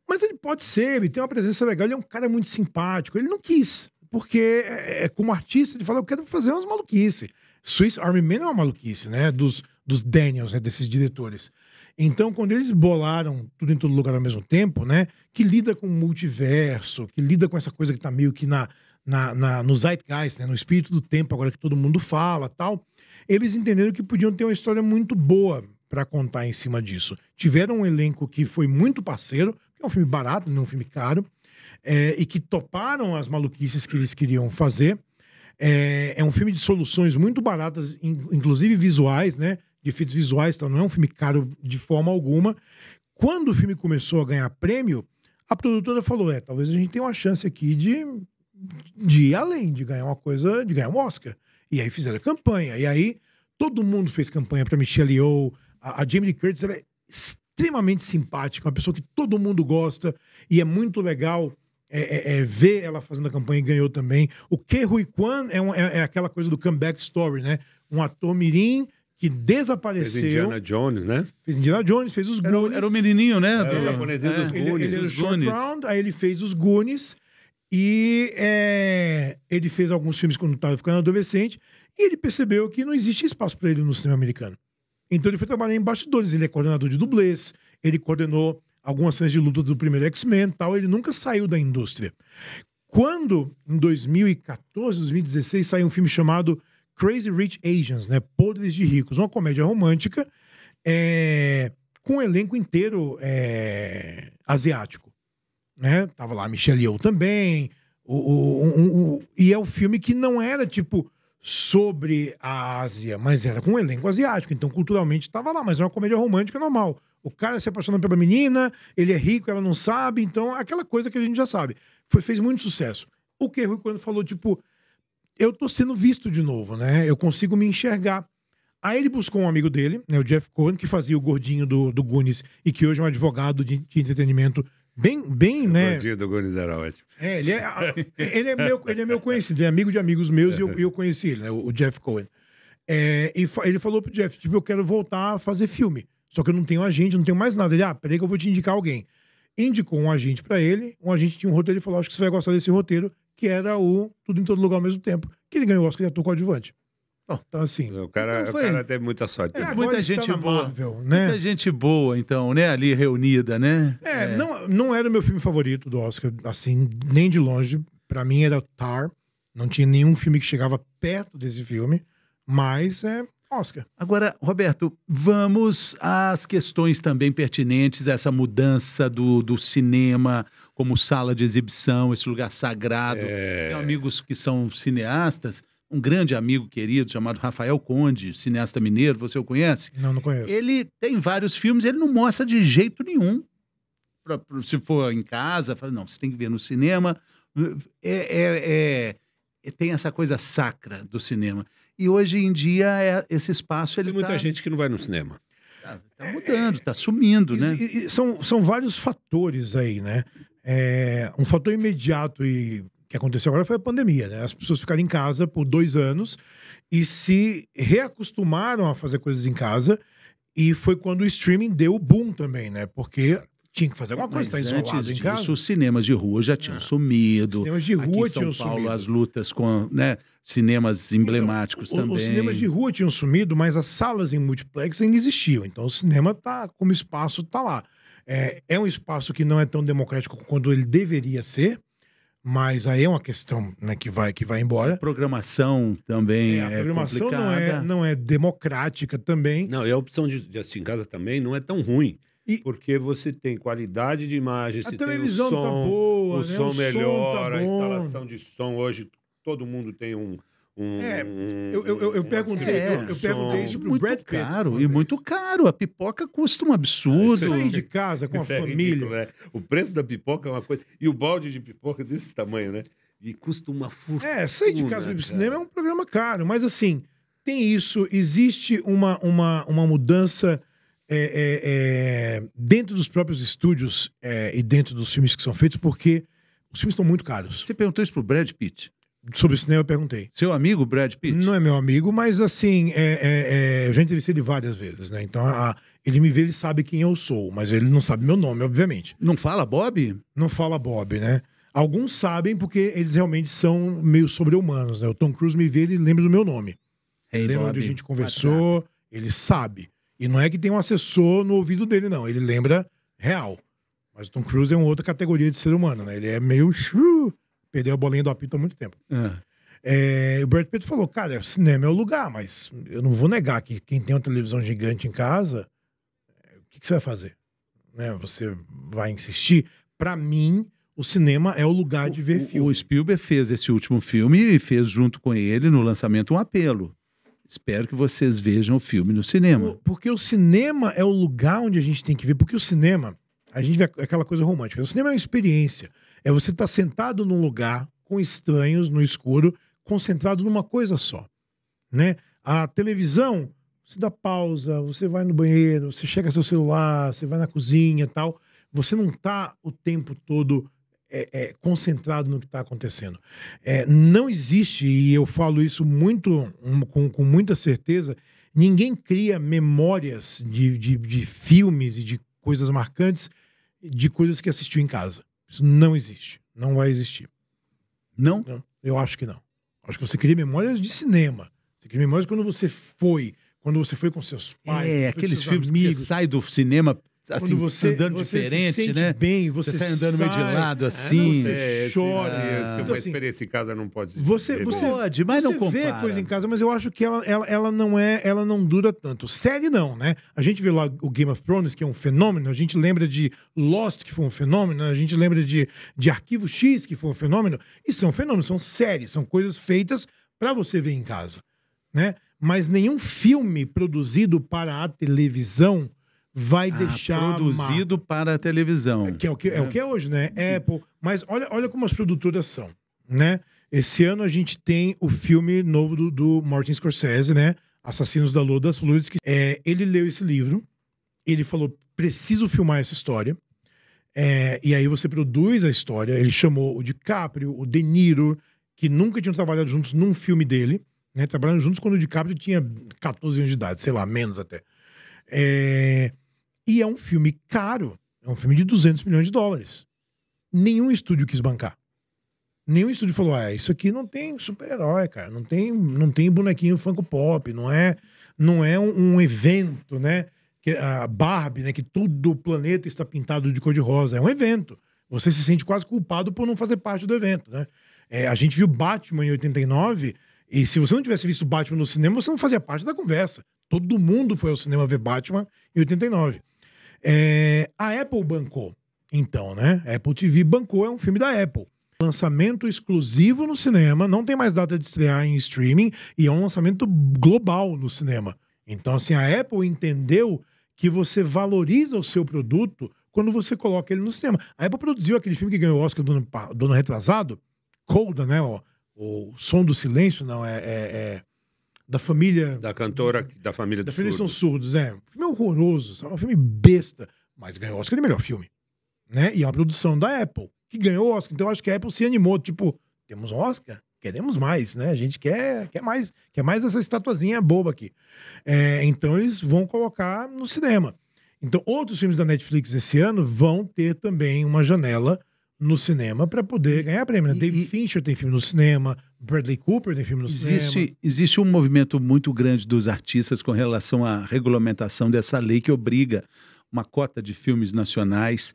Mas ele pode ser, ele tem uma presença legal, ele é um cara muito simpático. Ele não quis, porque é, é como artista ele fala, eu quero fazer umas maluquices. Swiss Army Man é uma maluquice, né? Dos, dos Daniels, né? desses diretores. Então, quando eles bolaram tudo em todo lugar ao mesmo tempo, né? Que lida com o multiverso, que lida com essa coisa que tá meio que na, na, na, no zeitgeist, né? No espírito do tempo, agora que todo mundo fala tal. Eles entenderam que podiam ter uma história muito boa para contar em cima disso. Tiveram um elenco que foi muito parceiro, que é um filme barato, não é um filme caro, é, e que toparam as maluquices que eles queriam fazer. É, é um filme de soluções muito baratas, inclusive visuais, né? De efeitos visuais, então não é um filme caro de forma alguma. Quando o filme começou a ganhar prêmio, a produtora falou: é, talvez a gente tenha uma chance aqui de, de ir além, de ganhar uma coisa, de ganhar um Oscar. E aí fizeram a campanha. E aí todo mundo fez campanha para Michelle Yeoh. A, a Jamie Lee Curtis ela é extremamente simpática, uma pessoa que todo mundo gosta e é muito legal é, é, é, ver ela fazendo a campanha e ganhou também. O que Rui Kwan é, um, é, é, aquela coisa do comeback story, né? Um ator mirim que desapareceu. Fez Indiana Jones, né? Fez Indiana Jones, fez os Goonies. Era, o menininho, né? Era o japonesinho dos é. Goonies. Ele, ele era Short Brown aí ele fez os Goonies. E é, ele fez alguns filmes quando estava ficando adolescente e ele percebeu que não existe espaço para ele no cinema americano. Então ele foi trabalhar em bastidores, ele é coordenador de dublês, ele coordenou algumas cenas de luta do primeiro X-Men tal, ele nunca saiu da indústria. Quando, em 2014, 2016, saiu um filme chamado Crazy Rich Asians, né? Podres de Ricos, uma comédia romântica é... com o um elenco inteiro é... asiático. Né? Tava lá Michelle Yeoh também, o, o, o, o, e é o filme que não era, tipo, sobre a Ásia, mas era com um elenco asiático, então culturalmente estava lá, mas é uma comédia romântica normal. O cara se apaixonando pela menina, ele é rico, ela não sabe, então é aquela coisa que a gente já sabe. Foi, fez muito sucesso. O que Rui quando falou, tipo, eu tô sendo visto de novo, né? Eu consigo me enxergar. Aí ele buscou um amigo dele, né, o Jeff Cohen, que fazia o gordinho do, do Goonies e que hoje é um advogado de, de entretenimento bem, bem, né? O gordinho do Goonies era ótimo. É, ele é, ele é, meu, ele é meu conhecido, ele é amigo de amigos meus e eu, eu conheci ele, né, o Jeff Cohen. É, e fa ele falou pro Jeff, tipo, eu quero voltar a fazer filme. Só que eu não tenho agente, não tenho mais nada. Ele, ah, peraí que eu vou te indicar alguém. Indicou um agente para ele, um agente tinha um roteiro, ele falou, acho que você vai gostar desse roteiro, que era o Tudo em Todo Lugar ao mesmo tempo, que ele ganhou o Oscar de ator coadjuvante. então, assim. O cara, então foi... o cara teve muita sorte. É, muita tá gente tá boa. Marvel, né? Muita gente boa, então, né? Ali reunida, né? É, é, Não, não era o meu filme favorito do Oscar, assim, nem de longe. Para mim era Tar. Não tinha nenhum filme que chegava perto desse filme. Mas é, Oscar. Agora, Roberto, vamos às questões também pertinentes a essa mudança do, do cinema como sala de exibição, esse lugar sagrado. É... Tem amigos que são cineastas, um grande amigo querido chamado Rafael Conde, cineasta mineiro, você o conhece? Não, não conheço. Ele tem vários filmes, ele não mostra de jeito nenhum. Pra, pra, se for em casa, fala, não, você tem que ver no cinema. é, é, é tem essa coisa sacra do cinema. E hoje em dia é, esse espaço ele tem muita tá... gente que não vai no cinema. Está tá mudando, está sumindo, né? E, e são, são vários fatores aí, né? É, um fator imediato e que aconteceu agora foi a pandemia, né? As pessoas ficaram em casa por dois anos e se reacostumaram a fazer coisas em casa. E foi quando o streaming deu o boom também, né? Porque tinha que fazer alguma coisa, está em casa. os cinemas de rua já tinham ah, sumido. Cinemas de rua Aqui em São Paulo, sumido. as lutas com né, cinemas então, emblemáticos então, também. Os cinemas de rua tinham sumido, mas as salas em multiplex ainda existiam. Então o cinema tá como espaço tá lá. É, é um espaço que não é tão democrático quanto ele deveria ser. Mas aí é uma questão né, que, vai, que vai embora. A programação também é, A é programação não, é, não é democrática também. Não, e a opção de, de assistir em casa também não é tão ruim. E... Porque você tem qualidade de imagem, a televisão tem o tá som, tá boa, o né? som o melhora, som tá a instalação de som. Hoje todo mundo tem um. um é, um, eu, eu, eu perguntei, é, eu perguntei isso pro muito Brad Pitt. Caro, e muito caro. A pipoca custa um absurdo. É, sair de casa com a é família. Ridículo, né? O preço da pipoca é uma coisa. E o balde de pipoca é desse tamanho, né? E custa uma fortuna. É, sair de casa para o cinema é um programa caro. Mas assim, tem isso. Existe uma, uma, uma mudança é, é, é, dentro dos próprios estúdios é, e dentro dos filmes que são feitos, porque os filmes estão muito caros. Você perguntou isso pro Brad Pitt? Sobre o cinema eu perguntei. Seu amigo, Brad Pitt? Não é meu amigo, mas assim, é, é, é, eu já entrevistei ele várias vezes, né? Então, a, ele me vê, ele sabe quem eu sou, mas ele não sabe meu nome, obviamente. Não fala Bob? Não fala Bob, né? Alguns sabem porque eles realmente são meio sobre-humanos, né? O Tom Cruise me vê, ele lembra do meu nome. Hey, lembra Bob, onde a gente conversou, ele sabe. E não é que tem um assessor no ouvido dele, não. Ele lembra real. Mas o Tom Cruise é uma outra categoria de ser humano, né? Ele é meio. Perdeu a bolinha do apito há muito tempo. É. É, o Brad Pitt falou: cara, cinema é o lugar, mas eu não vou negar que quem tem uma televisão gigante em casa, é, o que, que você vai fazer? Né? Você vai insistir? Para mim, o cinema é o lugar de ver o, filme. O Spielberg fez esse último filme e fez junto com ele no lançamento um apelo. Espero que vocês vejam o filme no cinema. Porque o cinema é o lugar onde a gente tem que ver. Porque o cinema, a gente vê aquela coisa romântica. O cinema é uma experiência. É você estar tá sentado num lugar com estranhos, no escuro, concentrado numa coisa só. Né? A televisão, você dá pausa, você vai no banheiro, você chega seu celular, você vai na cozinha tal. Você não está o tempo todo é, é, concentrado no que está acontecendo. É, não existe, e eu falo isso muito com, com muita certeza, ninguém cria memórias de, de, de, filmes e de coisas marcantes de coisas que assistiu em casa. Isso não existe. Não vai existir. Não? não eu acho que não. Acho que você cria memórias de cinema. Você cria memórias quando você foi, quando você foi com seus pais. É, aqueles filmes amigos. que você sai do cinema assim, você, andando você diferente, se né? bem, você, você sai andando sai, meio de lado, assim. Você é, chora. Assim, ah. assim, se, então, uma assim, experiência em casa não pode Você, você, pode, mas não compara. Você vê coisa em casa, mas eu acho que ela, ela, ela, não é, ela não dura tanto. Série não, né? A gente vê lá o Game of Thrones, que é um fenômeno, a gente lembra de Lost, que foi um fenômeno, a gente lembra de, de Arquivo X, que foi um fenômeno, e são fenômenos, são séries, são coisas feitas para você ver em casa, né? Mas nenhum filme produzido para a televisão vai ah, deixar. Produzido para a televisão. É que é, o que, é. é o que é hoje, né? Apple. É, mas olha, olha como as produtoras são, né? Esse ano a gente tem o filme novo do, do Martin Scorsese, né? Assassinos da Lua das Flores. Que, é, ele leu esse livro, ele falou: preciso filmar essa história. É, e aí você produz a história. Ele chamou o DiCaprio, o De Niro, que nunca tinham trabalhado juntos num filme dele. Né, trabalhando juntos quando o DiCaprio tinha 14 anos de idade, sei lá, menos até. É, e é um filme caro. É um filme de 200 milhões de dólares. Nenhum estúdio quis bancar. Nenhum estúdio falou: ah, isso aqui não tem super-herói, cara. Não tem, não tem bonequinho Funko Pop. Não é, não é um, um evento, né? Que, a Barbie, né? Que todo o planeta está pintado de cor-de-rosa. É um evento. Você se sente quase culpado por não fazer parte do evento, né? É, a gente viu Batman em 89. E se você não tivesse visto Batman no cinema, você não fazia parte da conversa. Todo mundo foi ao cinema ver Batman em 89. É, a Apple bancou, então, né? Apple TV bancou, é um filme da Apple. Lançamento exclusivo no cinema, não tem mais data de estrear em streaming e é um lançamento global no cinema. Então, assim, a Apple entendeu que você valoriza o seu produto quando você coloca ele no cinema. A Apple produziu aquele filme que ganhou o Oscar do ano, do ano retrasado, Colda, né? O, o Som do Silêncio, não, é, é, é da família. Da cantora, da família dos da família surdos. são surdos, é. um filme horroroso, é um filme besta, mas ganhou Oscar de melhor filme. Né? E é uma produção da Apple, que ganhou Oscar. Então eu acho que a Apple se animou, tipo, temos Oscar? Queremos mais, né? A gente quer, quer mais, quer mais essa estatuazinha boba aqui. É, então eles vão colocar no cinema. Então outros filmes da Netflix esse ano vão ter também uma janela no cinema para poder ganhar prêmio. Né? David Fincher tem filme no cinema, Bradley Cooper tem filme no existe, cinema. Existe um movimento muito grande dos artistas com relação à regulamentação dessa lei que obriga uma cota de filmes nacionais.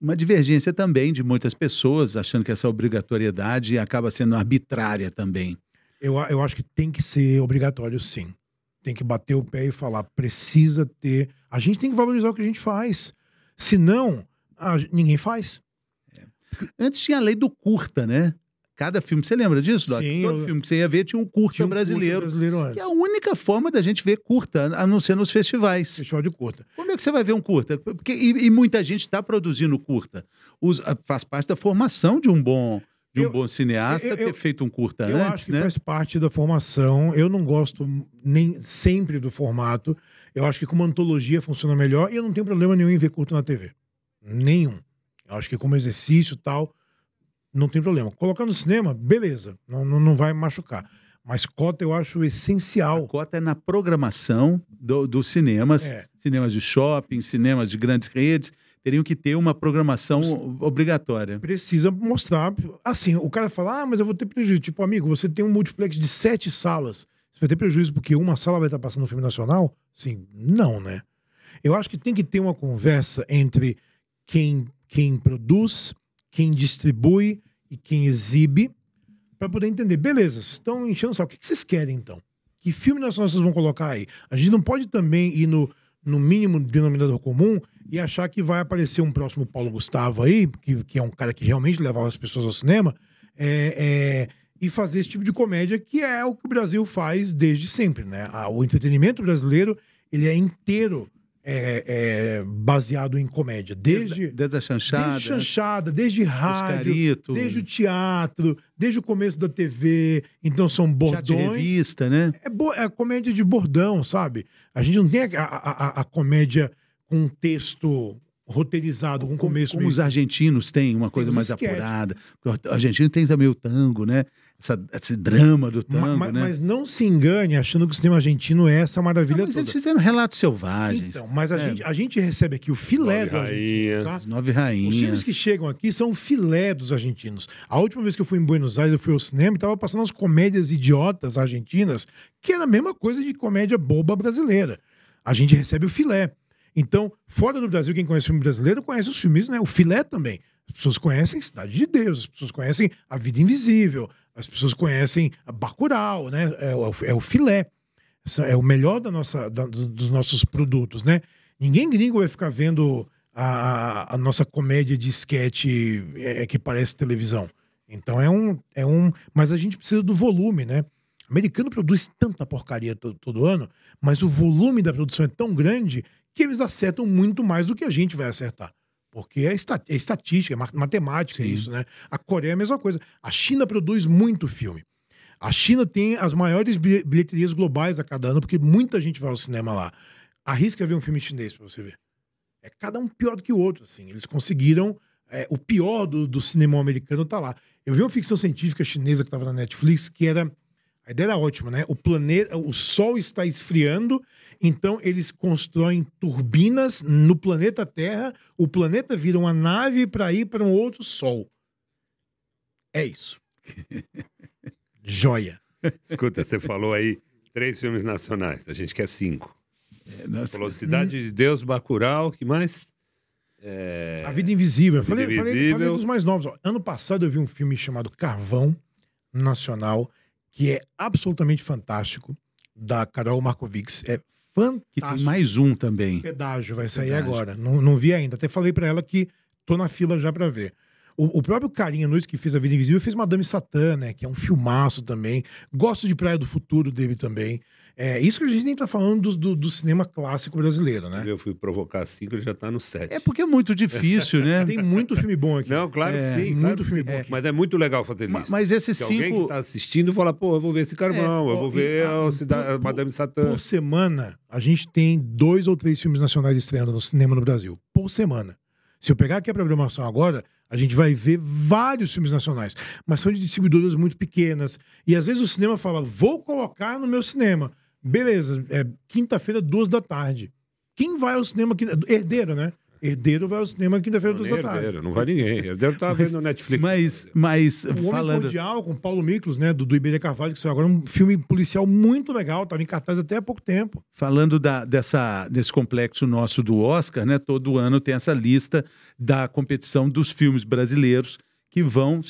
Uma divergência também de muitas pessoas achando que essa obrigatoriedade acaba sendo arbitrária também. Eu, eu acho que tem que ser obrigatório, sim. Tem que bater o pé e falar, precisa ter. A gente tem que valorizar o que a gente faz. Senão, a, ninguém faz. Antes tinha a lei do curta, né? Cada filme, você lembra disso, Doc? Sim, Todo eu... filme que você ia ver tinha um curta tinha um brasileiro. Curta brasileiro que é a única forma da gente ver curta, a não ser nos festivais. Festival de curta. Como é que você vai ver um curta? Porque, e, e muita gente está produzindo curta. Os, faz parte da formação de um bom de um eu, bom cineasta eu, eu, ter feito um curta eu antes, acho que né? Faz parte da formação. Eu não gosto nem sempre do formato. Eu acho que com uma antologia funciona melhor e eu não tenho problema nenhum em ver curto na TV. Nenhum. Acho que como exercício tal, não tem problema. Colocar no cinema, beleza, não, não, não vai machucar. Mas cota eu acho essencial. A cota é na programação dos cinemas, é. cinemas de shopping, cinemas de grandes redes, teriam que ter uma programação obrigatória. Precisa mostrar. Assim, o cara fala, ah, mas eu vou ter prejuízo. Tipo, amigo, você tem um multiplex de sete salas. Você vai ter prejuízo porque uma sala vai estar passando um filme nacional? Sim, não, né? Eu acho que tem que ter uma conversa entre quem quem produz, quem distribui e quem exibe, para poder entender, beleza, vocês estão enchendo o o que vocês querem então? Que filme nós vocês vão colocar aí? A gente não pode também ir no, no mínimo denominador comum e achar que vai aparecer um próximo Paulo Gustavo aí, que, que é um cara que realmente levava as pessoas ao cinema, é, é, e fazer esse tipo de comédia que é o que o Brasil faz desde sempre, né? O entretenimento brasileiro, ele é inteiro é, é, baseado em comédia. Desde, desde a chanchada. Desde chanchada, desde rádio, desde o teatro, desde o começo da TV. Então são bordões. de revista, né? É, é comédia de bordão, sabe? A gente não tem a, a, a comédia com texto roteirizado com começo. Como, os argentinos têm uma coisa mais esquete. apurada. O argentino tem também o tango, né? essa, esse drama do tango, mas, né? Mas não se engane achando que o cinema argentino é essa maravilha não, mas toda. eles fizeram relatos selvagens. Então, mas a, é. gente, a gente recebe aqui o filé Nove do rainhas. Tá? Nove rainhas. Os filmes que chegam aqui são o filé dos argentinos. A última vez que eu fui em Buenos Aires, eu fui ao cinema e tava passando as comédias idiotas argentinas, que era é a mesma coisa de comédia boba brasileira. A gente recebe o filé. Então, fora do Brasil, quem conhece o filme brasileiro conhece os filmes, né? O filé também. As pessoas conhecem Cidade de Deus, as pessoas conhecem A Vida Invisível, as pessoas conhecem Bacurau, né? É o, é o filé. É o melhor da nossa, da, dos nossos produtos, né? Ninguém gringo vai ficar vendo a, a nossa comédia de esquete é, é, que parece televisão. Então é um, é um. Mas a gente precisa do volume, né? O americano produz tanta porcaria todo, todo ano, mas o volume da produção é tão grande que eles acertam muito mais do que a gente vai acertar. Porque é, estat, é estatística, é matemática Sim. isso, né? A Coreia é a mesma coisa. A China produz muito filme. A China tem as maiores bilheterias globais a cada ano, porque muita gente vai ao cinema lá. Arrisca ver um filme chinês para você ver. É cada um pior do que o outro, assim. Eles conseguiram... É, o pior do, do cinema americano está lá. Eu vi uma ficção científica chinesa que estava na Netflix que era a ideia era ótima, né? O planeta, o Sol está esfriando, então eles constroem turbinas no planeta Terra. O planeta vira uma nave para ir para um outro Sol. É isso. Joia. Escuta, você falou aí três filmes nacionais. A gente quer cinco. É, nossa... Falou Cidade de Deus, Bacurau, que mais? É... A Vida Invisível. A Vida falei, Invisível. Falei, falei, dos mais novos. Ano passado eu vi um filme chamado Carvão Nacional que é absolutamente fantástico, da Carol Markovics. É fantástico. tem mais um também. Pedágio, vai sair Pedágio. agora. Não, não vi ainda. Até falei para ela que tô na fila já para ver. O, o, próprio Carinha Nunes, que fez A Vida Invisível, fez Madame Satã, né? Que é um filmaço também. Gosto de Praia do Futuro dele também. É isso que a gente nem tá falando do, do, do cinema clássico brasileiro, né? Eu fui provocar cinco, ele já tá no sete. É porque é muito difícil, né? Tem muito filme bom aqui. Não, claro é, que sim. muito filme sim. bom. Aqui. Mas é muito legal fazer isso. Mas, esse cinco. Alguém que tá assistindo fala, pô, eu vou ver esse Carvão, é, eu vou ver a, a, Cidade, por, a Madame Satã. Por semana, a gente tem dois ou três filmes nacionais estreando no cinema no Brasil. Por semana. Se eu pegar aqui a programação agora, a gente vai ver vários filmes nacionais, mas são de distribuidoras muito pequenas. E às vezes o cinema fala, vou colocar no meu cinema. Beleza, é quinta-feira, duas da tarde. Quem vai ao cinema quinta Herdeiro, né? Herdeiro vai ao cinema quinta-feira, duas da tarde. Herdeiro, não vai ninguém. Herdeiro tá vendo Netflix. Mas, mas o falando... Homem Cordial, com Paulo Miklos, né, do, do Iberê Carvalho, que saiu agora, um filme policial muito legal, tava em cartaz até há pouco tempo. Falando da, dessa, desse complexo nosso do Oscar, né, todo ano tem essa lista da competição dos filmes brasileiros que vão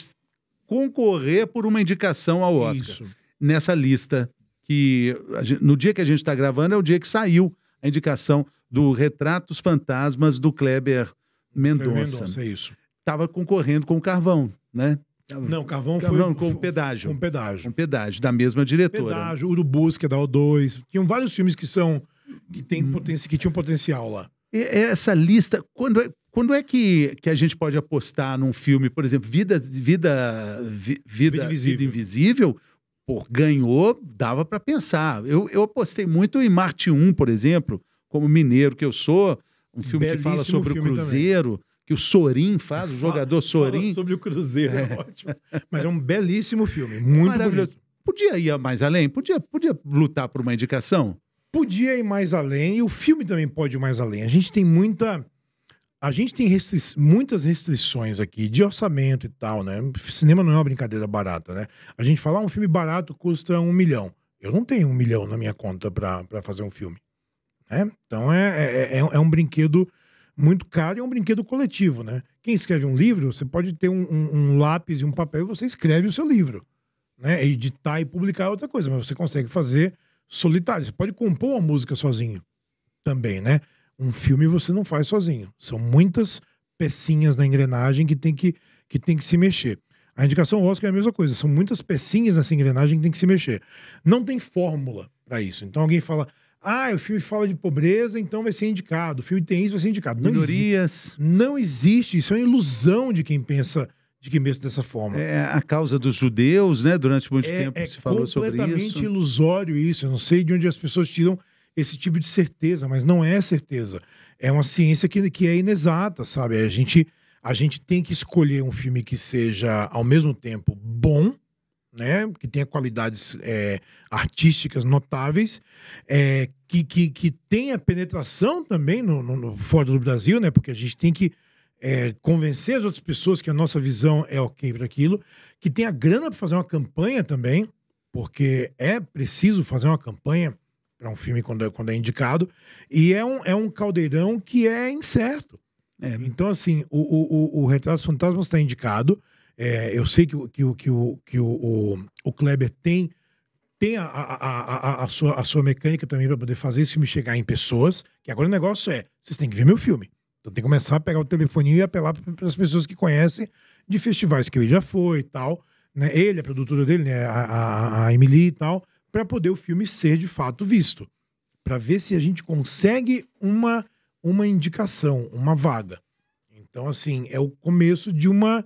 concorrer por uma indicação ao Oscar. Isso. Nessa lista que gente, no dia que a gente está gravando é o dia que saiu a indicação do Retratos Fantasmas do Kleber Mendonça. Mendonça, é isso. Estava concorrendo com o Carvão, né? Não, Carvão, Carvão foi com o pedágio. Com pedágio. Com pedágio, da mesma diretora. Pedágio, Urubus, que é da O2. Tinham vários filmes que são que tem hum. potência, que tinham potencial lá. E é essa lista, quando é, quando é que, que a gente pode apostar num filme, por exemplo, Vida vida, vi, vida, vida invisível. vida invisível? pô, ganhou, dava para pensar. Eu, eu apostei muito em Marte 1, por exemplo, como mineiro que eu sou, um filme Belíssimo que fala sobre o Cruzeiro. Também. Que o Sorin faz, o fala, jogador Sorin. Fala sobre o Cruzeiro, é. é. ótimo. Mas é um belíssimo filme, muito Maravilhoso. Bonito. Podia ir mais além? Podia, podia lutar por uma indicação? Podia ir mais além, e o filme também pode ir mais além. A gente tem muita a gente tem restri muitas restrições aqui de orçamento e tal, né? Cinema não é uma brincadeira barata, né? A gente fala, ah, um filme barato custa um milhão. Eu não tenho um milhão na minha conta para fazer um filme. Né? Então é, é, é, um brinquedo muito caro e é um brinquedo coletivo, né? Quem escreve um livro, você pode ter um, um, um lápis e um papel e você escreve o seu livro. Né? Editar e publicar é outra coisa, mas você consegue fazer solitário. Você pode compor uma música sozinho também, né? Um filme você não faz sozinho. São muitas pecinhas na engrenagem que tem que, que, tem que se mexer. A indicação Oscar é a mesma coisa. São muitas pecinhas nessa engrenagem que tem que se mexer. Não tem fórmula para isso. Então alguém fala, ah, o filme fala de pobreza, então vai ser indicado. O filme tem isso, vai ser indicado. Não Exi não existe. Isso é uma ilusão de quem pensa de que mesmo dessa forma. É a causa dos judeus, né? Durante muito é, tempo é se falou sobre isso. É completamente ilusório isso. Eu não sei de onde as pessoas tiram esse tipo de certeza, mas não é certeza. É uma ciência que, que é inexata, sabe? A gente, a gente tem que escolher um filme que seja, ao mesmo tempo, bom, né? que tenha qualidades é, artísticas notáveis, é, que, que, que tenha penetração também no, no, no, fora do Brasil, né? porque a gente tem que é, convencer as outras pessoas que a nossa visão é ok para aquilo, que tenha grana para fazer uma campanha também, porque é preciso fazer uma campanha é um filme quando é, quando é indicado. E é um, é um caldeirão que é incerto. É. Então, assim, o, o, o, o Retrato dos Fantasmas está indicado. É, eu sei que, que, que, o, que o, o, o Kleber tem, tem a, a, a, a, sua, a sua mecânica também para poder fazer esse filme chegar em pessoas. Que agora o negócio é: vocês têm que ver meu filme. Então tem que começar a pegar o telefoninho e apelar para as pessoas que conhecem de festivais que ele já foi e tal. Né? Ele, a é produtora dele, né? a, a, a Emily e tal para poder o filme ser de fato visto, para ver se a gente consegue uma uma indicação, uma vaga. Então assim, é o começo de uma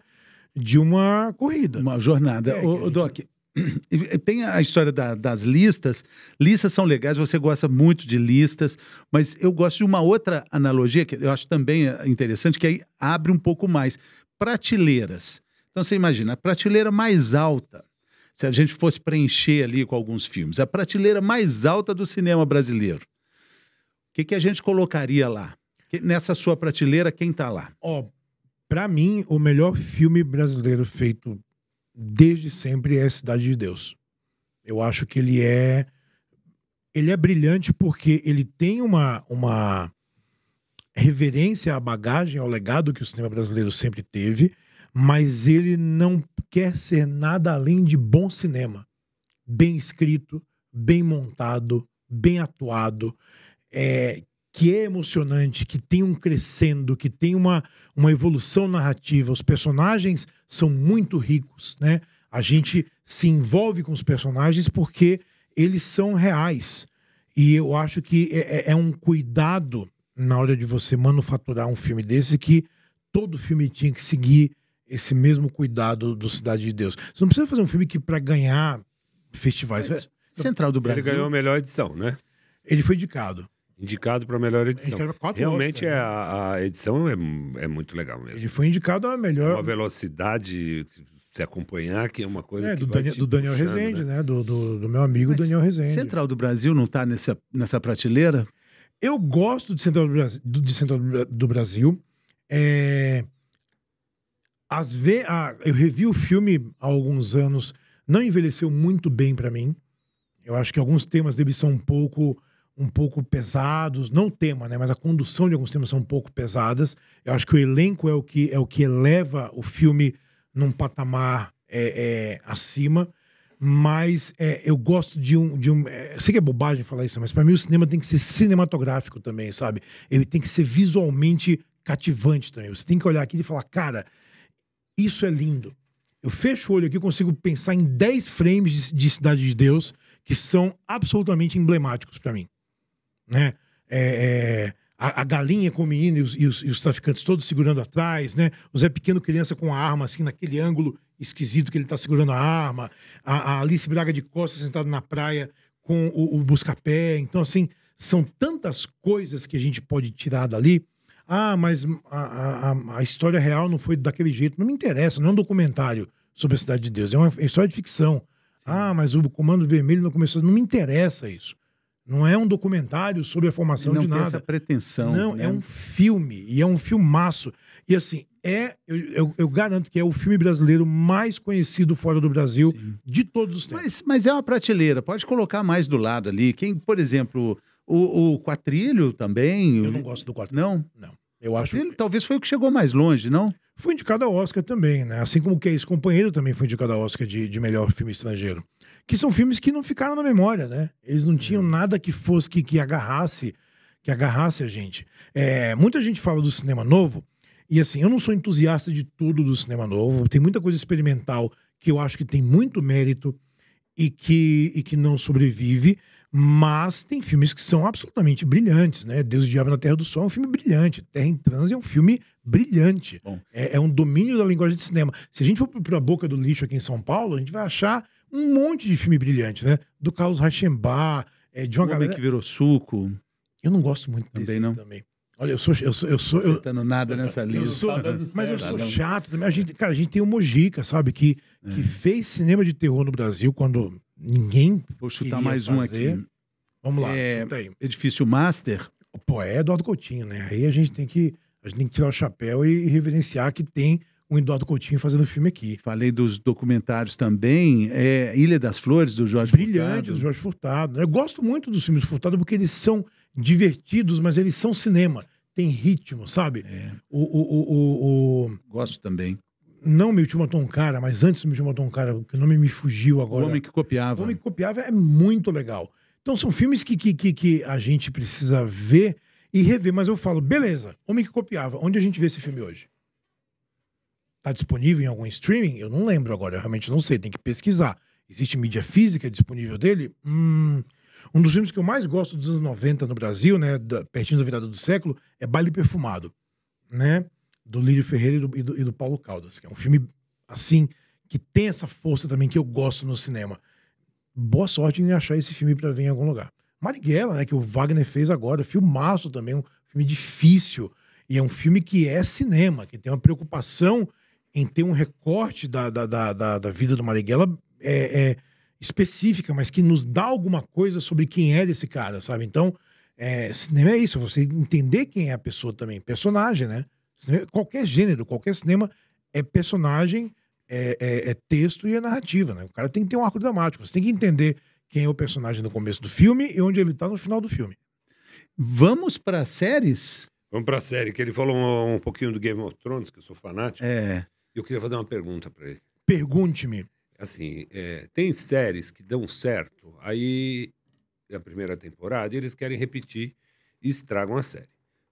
de uma corrida. Uma jornada. É, o, gente... Doc, tem a história da, das listas. Listas são legais, você gosta muito de listas, mas eu gosto de uma outra analogia que eu acho também eh, interessante, que aí abre um pouco mais. Prateleiras. Então você imagina, a prateleira mais alta se a gente fosse preencher ali com alguns filmes, a prateleira mais alta do cinema brasileiro, o que, que a gente colocaria lá? Nessa sua prateleira, quem está lá? Ó, oh, para mim, o melhor filme brasileiro feito desde sempre é Cidade de Deus. Eu acho que ele é ele é brilhante porque ele tem uma uma reverência à bagagem, ao legado que o cinema brasileiro sempre teve mas ele não quer ser nada além de bom cinema. Bem escrito, bem montado, bem atuado, é, que é emocionante, que tem um crescendo, que tem uma, uma evolução narrativa. Os personagens são muito ricos, né? A gente se envolve com os personagens porque eles são reais. E eu acho que é, é, é um cuidado na hora de você manufaturar um filme desse que todo filme tinha que seguir esse mesmo cuidado do Cidade de Deus. Você não precisa fazer um filme que para ganhar festivais. Mas, é, Central do Brasil. Ele ganhou a melhor edição, né? Ele foi indicado. Indicado para a melhor edição. Realmente Oscar, é, né? a, edição é, é muito legal mesmo. Ele foi indicado a melhor. Uma velocidade se acompanhar, que é uma coisa. É, do, Daniel, do Daniel puxando, Rezende, né? né? Do, do, do, meu amigo Mas Daniel Rezende. Central do Brasil não está nessa, nessa prateleira? Eu gosto de Central do Brasil. De Central do Brasil é... Às ve... Ah, eu revi o filme há alguns anos, não envelheceu muito bem para mim. Eu acho que alguns temas dele são um pouco um pouco pesados, não o tema, né, mas a condução de alguns temas são um pouco pesadas. Eu acho que o elenco é o que é o que eleva o filme num patamar é, é, acima. Mas é, eu gosto de um. De um é, sei que é bobagem falar isso, mas para mim o cinema tem que ser cinematográfico também, sabe? Ele tem que ser visualmente cativante também. Você tem que olhar aqui e falar, cara, isso é lindo. Eu fecho o olho aqui e consigo pensar em 10 frames de Cidade de Deus que são absolutamente emblemáticos para mim. Né? É, é, a, a, galinha com o menino e os, e, os, e os, traficantes todos segurando atrás, né? o Zé Pequeno Criança com a arma, assim, naquele ângulo esquisito que ele está segurando a arma, a, a, Alice Braga de Costa sentada na praia com o, o pé Então, assim, são tantas coisas que a gente pode tirar dali ah, mas a, a, a história real não foi daquele jeito. Não me interessa, não é um documentário sobre a Cidade de Deus, é uma história de ficção. Sim. Ah, mas o Comando Vermelho não começou. Não me interessa isso. Não é um documentário sobre a formação não de nada. Não tem essa pretensão. Não, né? é um filme. E é um filmaço. E assim, é, eu, eu, eu, garanto que é o filme brasileiro mais conhecido fora do Brasil Sim. de todos os tempos. Mas, mas, é uma prateleira. Pode colocar mais do lado ali. Quem, por exemplo, o, o Quatrilho também. Eu não gosto do Quatrilho. Não? Não. Eu acho. talvez foi o que chegou mais longe, não? Foi indicado ao Oscar também, né? Assim como o que é companheiro também foi indicado ao Oscar de, de melhor filme estrangeiro. Que são filmes que não ficaram na memória, né? Eles não tinham uhum. nada que fosse que, que agarrasse, que agarrasse a gente. É, muita gente fala do cinema novo, e assim, eu não sou entusiasta de tudo do cinema novo. Tem muita coisa experimental que eu acho que tem muito mérito e que, e que não sobrevive. Mas tem filmes que são absolutamente brilhantes, né? Deus e o Diabo na Terra do Sol é um filme brilhante. Terra em Transe é um filme brilhante. É, é, um domínio da linguagem de cinema. Se a gente for para a boca do lixo aqui em São Paulo, a gente vai achar um monte de filme brilhante, né? Do Carlos Reichenbach, é, de uma o galera... que virou suco. Eu não gosto muito também desse não. também. Olha, eu sou. Eu sou, eu sou eu, não nada nessa lista. Tá mas eu sou chato também. A gente, cara, a gente tem o Mojica, sabe? Que, é. que fez cinema de terror no Brasil quando Ninguém. Vou chutar mais fazer. um aqui. Vamos lá, é, Edifício Master. Pô, é Eduardo Coutinho, né? Aí a gente tem que, a gente tem que tirar o chapéu e reverenciar que tem o Eduardo Coutinho fazendo filme aqui. Falei dos documentários também, é Ilha das Flores, do Jorge Brilhante, Furtado. Brilhante, do Jorge Furtado. Eu gosto muito dos filmes do Furtado porque eles são divertidos, mas eles são cinema. Tem ritmo, sabe? É. O, o, o, o, o... Gosto também não um cara, mas antes do um cara que o nome me fugiu agora. O Homem que Copiava. O Homem que Copiava é muito legal. Então são filmes que, que, que, que a gente precisa ver e rever. Mas eu falo, beleza, Homem que Copiava, onde a gente vê esse filme hoje? Está disponível em algum streaming? Eu não lembro agora, eu realmente não sei, tem que pesquisar. Existe mídia física disponível dele? Hum... Um dos filmes que eu mais gosto dos anos 90 no Brasil, né, da, pertinho da virada do século, é Baile Perfumado, né? do Lírio Ferreira e do, e do, e do Paulo Caldas, que é um filme, assim, que tem essa força também que eu gosto no cinema. Boa sorte em achar esse filme para ver em algum lugar. Marighella, né, que o Wagner fez agora, filmaço também, um filme difícil. E é um filme que é cinema, que tem uma preocupação em ter um recorte da, da, da, da, da vida do Marighella é, é, específica, mas que nos dá alguma coisa sobre quem é desse cara, sabe? Então, é, cinema é isso, é você entender quem é a pessoa também, personagem, né? Qualquer gênero, qualquer cinema é personagem, é, é, é, texto e é narrativa, né? O cara tem que ter um arco dramático. Você tem que entender quem é o personagem no começo do filme e onde ele está no final do filme. Vamos para séries? Vamos para a série, que ele falou um, um, pouquinho do Game of Thrones, que eu sou fanático. É. Eu queria fazer uma pergunta para ele. Pergunte-me. Assim, é, tem séries que dão certo, aí, na é primeira temporada, eles querem repetir e estragam a série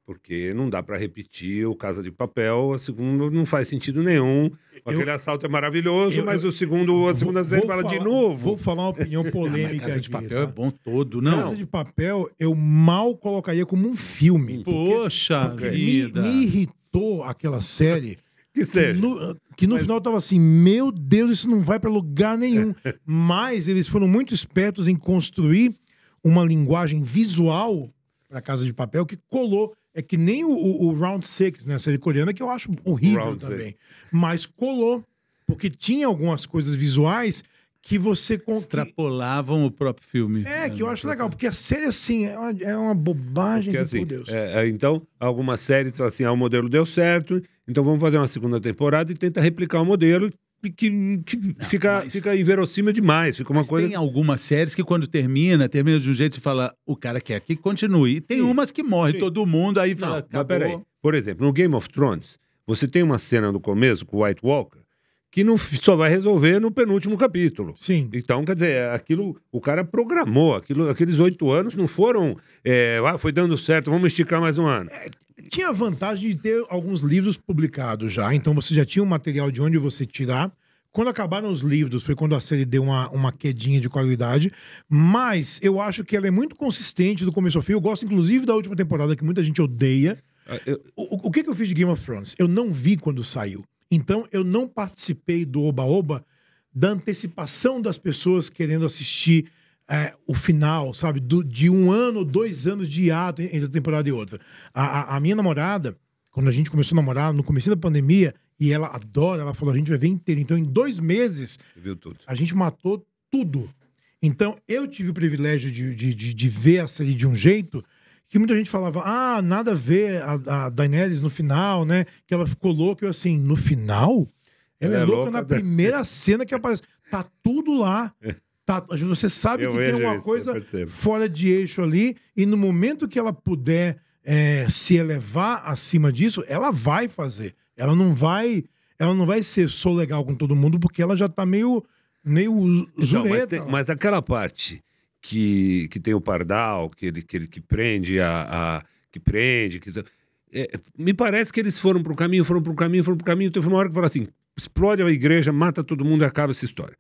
porque não dá para repetir o Casa de Papel, a segunda não faz sentido nenhum. Aquele eu, assalto é maravilhoso, eu, mas o segundo, a segunda vou, fala falar, de novo. Vou falar uma opinião ah, polêmica. não, Casa de aqui, Papel é tá? é bom todo, não. Casa de Papel eu mal colocaria como um filme. Hum. Poxa porque, porque vida. Me, me, irritou aquela série. que, que no, que no mas... final tava assim, meu Deus, isso não vai para lugar nenhum. mas eles foram muito espertos em construir uma linguagem visual para Casa de Papel que colou é que nem o, o, o Round 6, né? A série coreana, que eu acho horrível round também. Six. Mas colou. Porque tinha algumas coisas visuais que você... Con... Extrapolavam o próprio filme. É, que é, eu acho legal. Porque a série, assim, é uma, é uma bobagem porque, assim, Deus. É, é, então, algumas séries, assim, ah, o modelo deu certo, então vamos fazer uma segunda temporada e tenta replicar o modelo que, que não, fica, mas... fica inverossímil demais. Fica uma mas coisa... Tem algumas séries que quando termina, termina de um jeito e fala, o cara quer que continue. E tem Sim. umas que morre Sim. todo mundo, aí fala, não, acabou. Mas peraí, por exemplo, no Game of Thrones, você tem uma cena no começo com o White Walker que não só vai resolver no penúltimo capítulo. Sim. Então, quer dizer, é aquilo, o cara programou, aquilo, aqueles oito anos não foram, é, ah, foi dando certo, vamos esticar mais um ano. É, tinha a vantagem de ter alguns livros publicados já, então você já tinha um material de onde você tirar. Quando acabaram os livros, foi quando a série deu uma, uma quedinha de qualidade. Mas eu acho que ela é muito consistente do começo ao fim. Eu gosto, inclusive, da última temporada, que muita gente odeia. É, eu... O, o que eu fiz de Game of Thrones? Eu não vi quando saiu. Então, eu não participei do Oba-Oba da antecipação das pessoas querendo assistir é, o final, sabe? Do, de um ano, dois anos de hiato entre uma temporada e outra. A, a, a, minha namorada, quando a gente começou a namorar, no começo da pandemia, e ela adora, ela falou: a gente vai ver inteiro. Então, em dois meses, a gente matou tudo. Então, eu tive o privilégio de, de, de, de ver a série de um jeito que muita gente falava, ah, nada a ver a, a Daenerys no final, né? Que ela ficou louca. Eu assim, no final? Ela, é, é louca, louca na da... primeira cena que aparece. Tá tudo lá. tá, você sabe eu que tem uma isso, coisa fora de eixo ali, e no momento que ela puder é, se elevar acima disso, ela vai fazer. Ela não vai, ela não vai ser só legal com todo mundo, porque ela já tá meio, meio então, mas, mas, aquela parte que, que tem o pardal, que ele que, ele, que prende a, a que prende, que é, me parece que eles foram para o caminho, foram para o caminho, foram para o caminho. Teve uma hora que falou assim: explode a igreja, mata todo mundo e acaba essa história.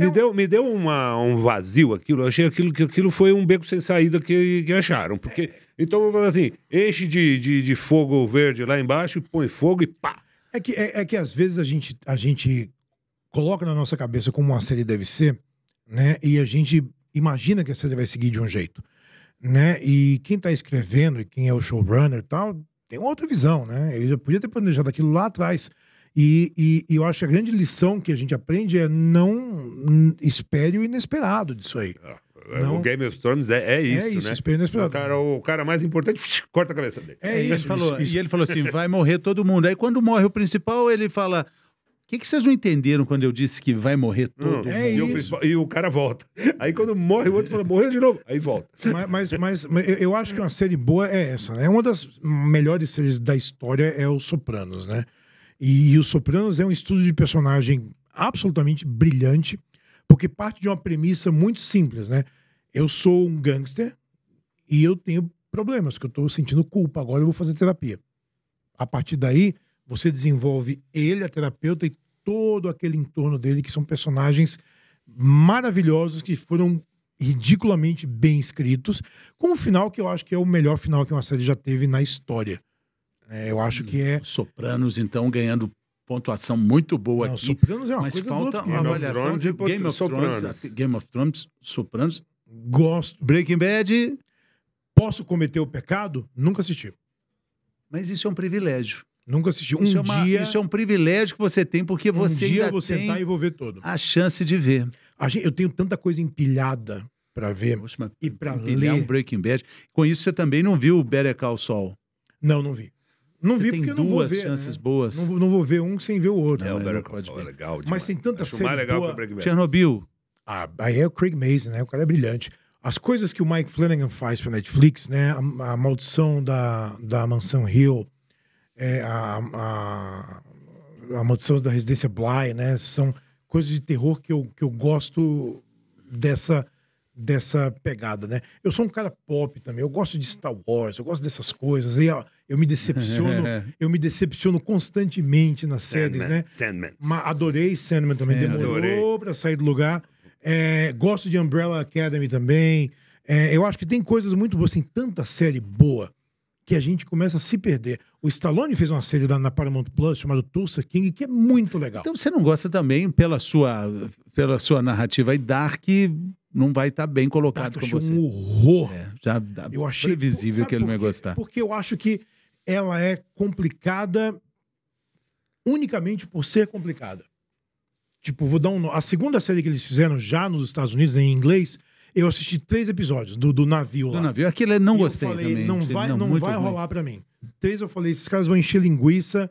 Me, deu, me deu uma, um vazio aquilo. Eu achei aquilo, que aquilo foi um beco sem saída que, que acharam. Porque, Então, vou falar assim: enche de, de, de, fogo verde lá embaixo, põe fogo e pá. É que, é, é que às vezes a gente, a gente coloca na nossa cabeça como uma série deve ser, né? E a gente imagina que a série vai seguir de um jeito, né? E quem está escrevendo e quem é o showrunner e tal, tem uma outra visão, né? Ele já podia ter planejado aquilo lá atrás. E, e, e, eu acho que a grande lição que a gente aprende é não espere o inesperado disso aí. É, é, não. O Game of Thrones é, é isso, é isso, né? Espere o inesperado. O cara, o cara mais importante, corta a cabeça dele. É, é isso, ele falou, isso, E ele falou assim, vai morrer todo mundo. Aí quando morre o principal, ele fala... O que, que vocês não entenderam quando eu disse que vai morrer todo não, É isso. E o, cara volta. Aí quando morre, o outro fala, morreu de novo. Aí volta. Mas, mas, mas, eu acho que uma série boa é essa. Né? Uma das melhores séries da história é o Sopranos, né? E, o Os Sopranos é um estudo de personagem absolutamente brilhante, porque parte de uma premissa muito simples, né? Eu sou um gangster e eu tenho problemas, que eu estou sentindo culpa, agora eu vou fazer terapia. A partir daí, você desenvolve ele, a terapeuta e todo aquele entorno dele, que são personagens maravilhosos que foram ridiculamente bem escritos, com um final que eu acho que é o melhor final que uma série já teve na história. É, eu acho que é. Sopranos, então, ganhando pontuação muito boa não, aqui. Sopranos é uma mas coisa falta uma avaliação de Game of, Thrones, Game of Thrones, Sopranos. Gosto. Breaking Bad. Posso cometer o pecado? Nunca assisti. Mas isso é um privilégio. Nunca assisti. Um isso é uma, dia. Isso é um privilégio que você tem, porque um você. Um dia ainda você tem tá e vou ver todo. A chance de ver. Gente, eu tenho tanta coisa empilhada para ver Poxa, e para ler. um Breaking Bad. Com isso, você também não viu o Better Call Não, não vi. Não Você vi tem porque duas não vou ver, chances né? boas. Não, não, vou ver um sem ver o outro. É, o Better Call Saul é legal demais. Mas tem tanta Acho série mais legal boa. Que Chernobyl. Ah, aí é o Craig Mason, né? O cara é brilhante. As coisas que o Mike Flanagan faz pra Netflix, né? A, a maldição da, da mansão Hill, é, a, a, a, maldição da residência Bly, né? São coisas de terror que eu, que eu gosto dessa dessa pegada, né? Eu sou um cara pop também, eu gosto de Star Wars, eu gosto dessas coisas. E ó, eu me decepciono, eu me decepciono constantemente nas séries, Sandman, né? Sandman. adorei Sandman também, demorou para pra sair do lugar. É, gosto de Umbrella Academy também. É, eu acho que tem coisas muito boas, tem tanta série boa que a gente começa a se perder. O Stallone fez uma série na Paramount Plus chamada Tulsa King, que é muito legal. Então você não gosta também, pela sua, pela sua narrativa e Dark, não vai estar tá bem colocado tá, com você. um horror. É, já eu achei previsível que ele não ia gostar. Porque eu acho que ela é complicada unicamente por ser complicada. Tipo, vou dar um. A segunda série que eles fizeram já nos Estados Unidos, em inglês, eu assisti três episódios do, do navio lá. Do navio. Aquilo eu é não e gostei eu falei, também. Não vai, não, não vai rolar para mim. Três eu falei, esses caras vão encher linguiça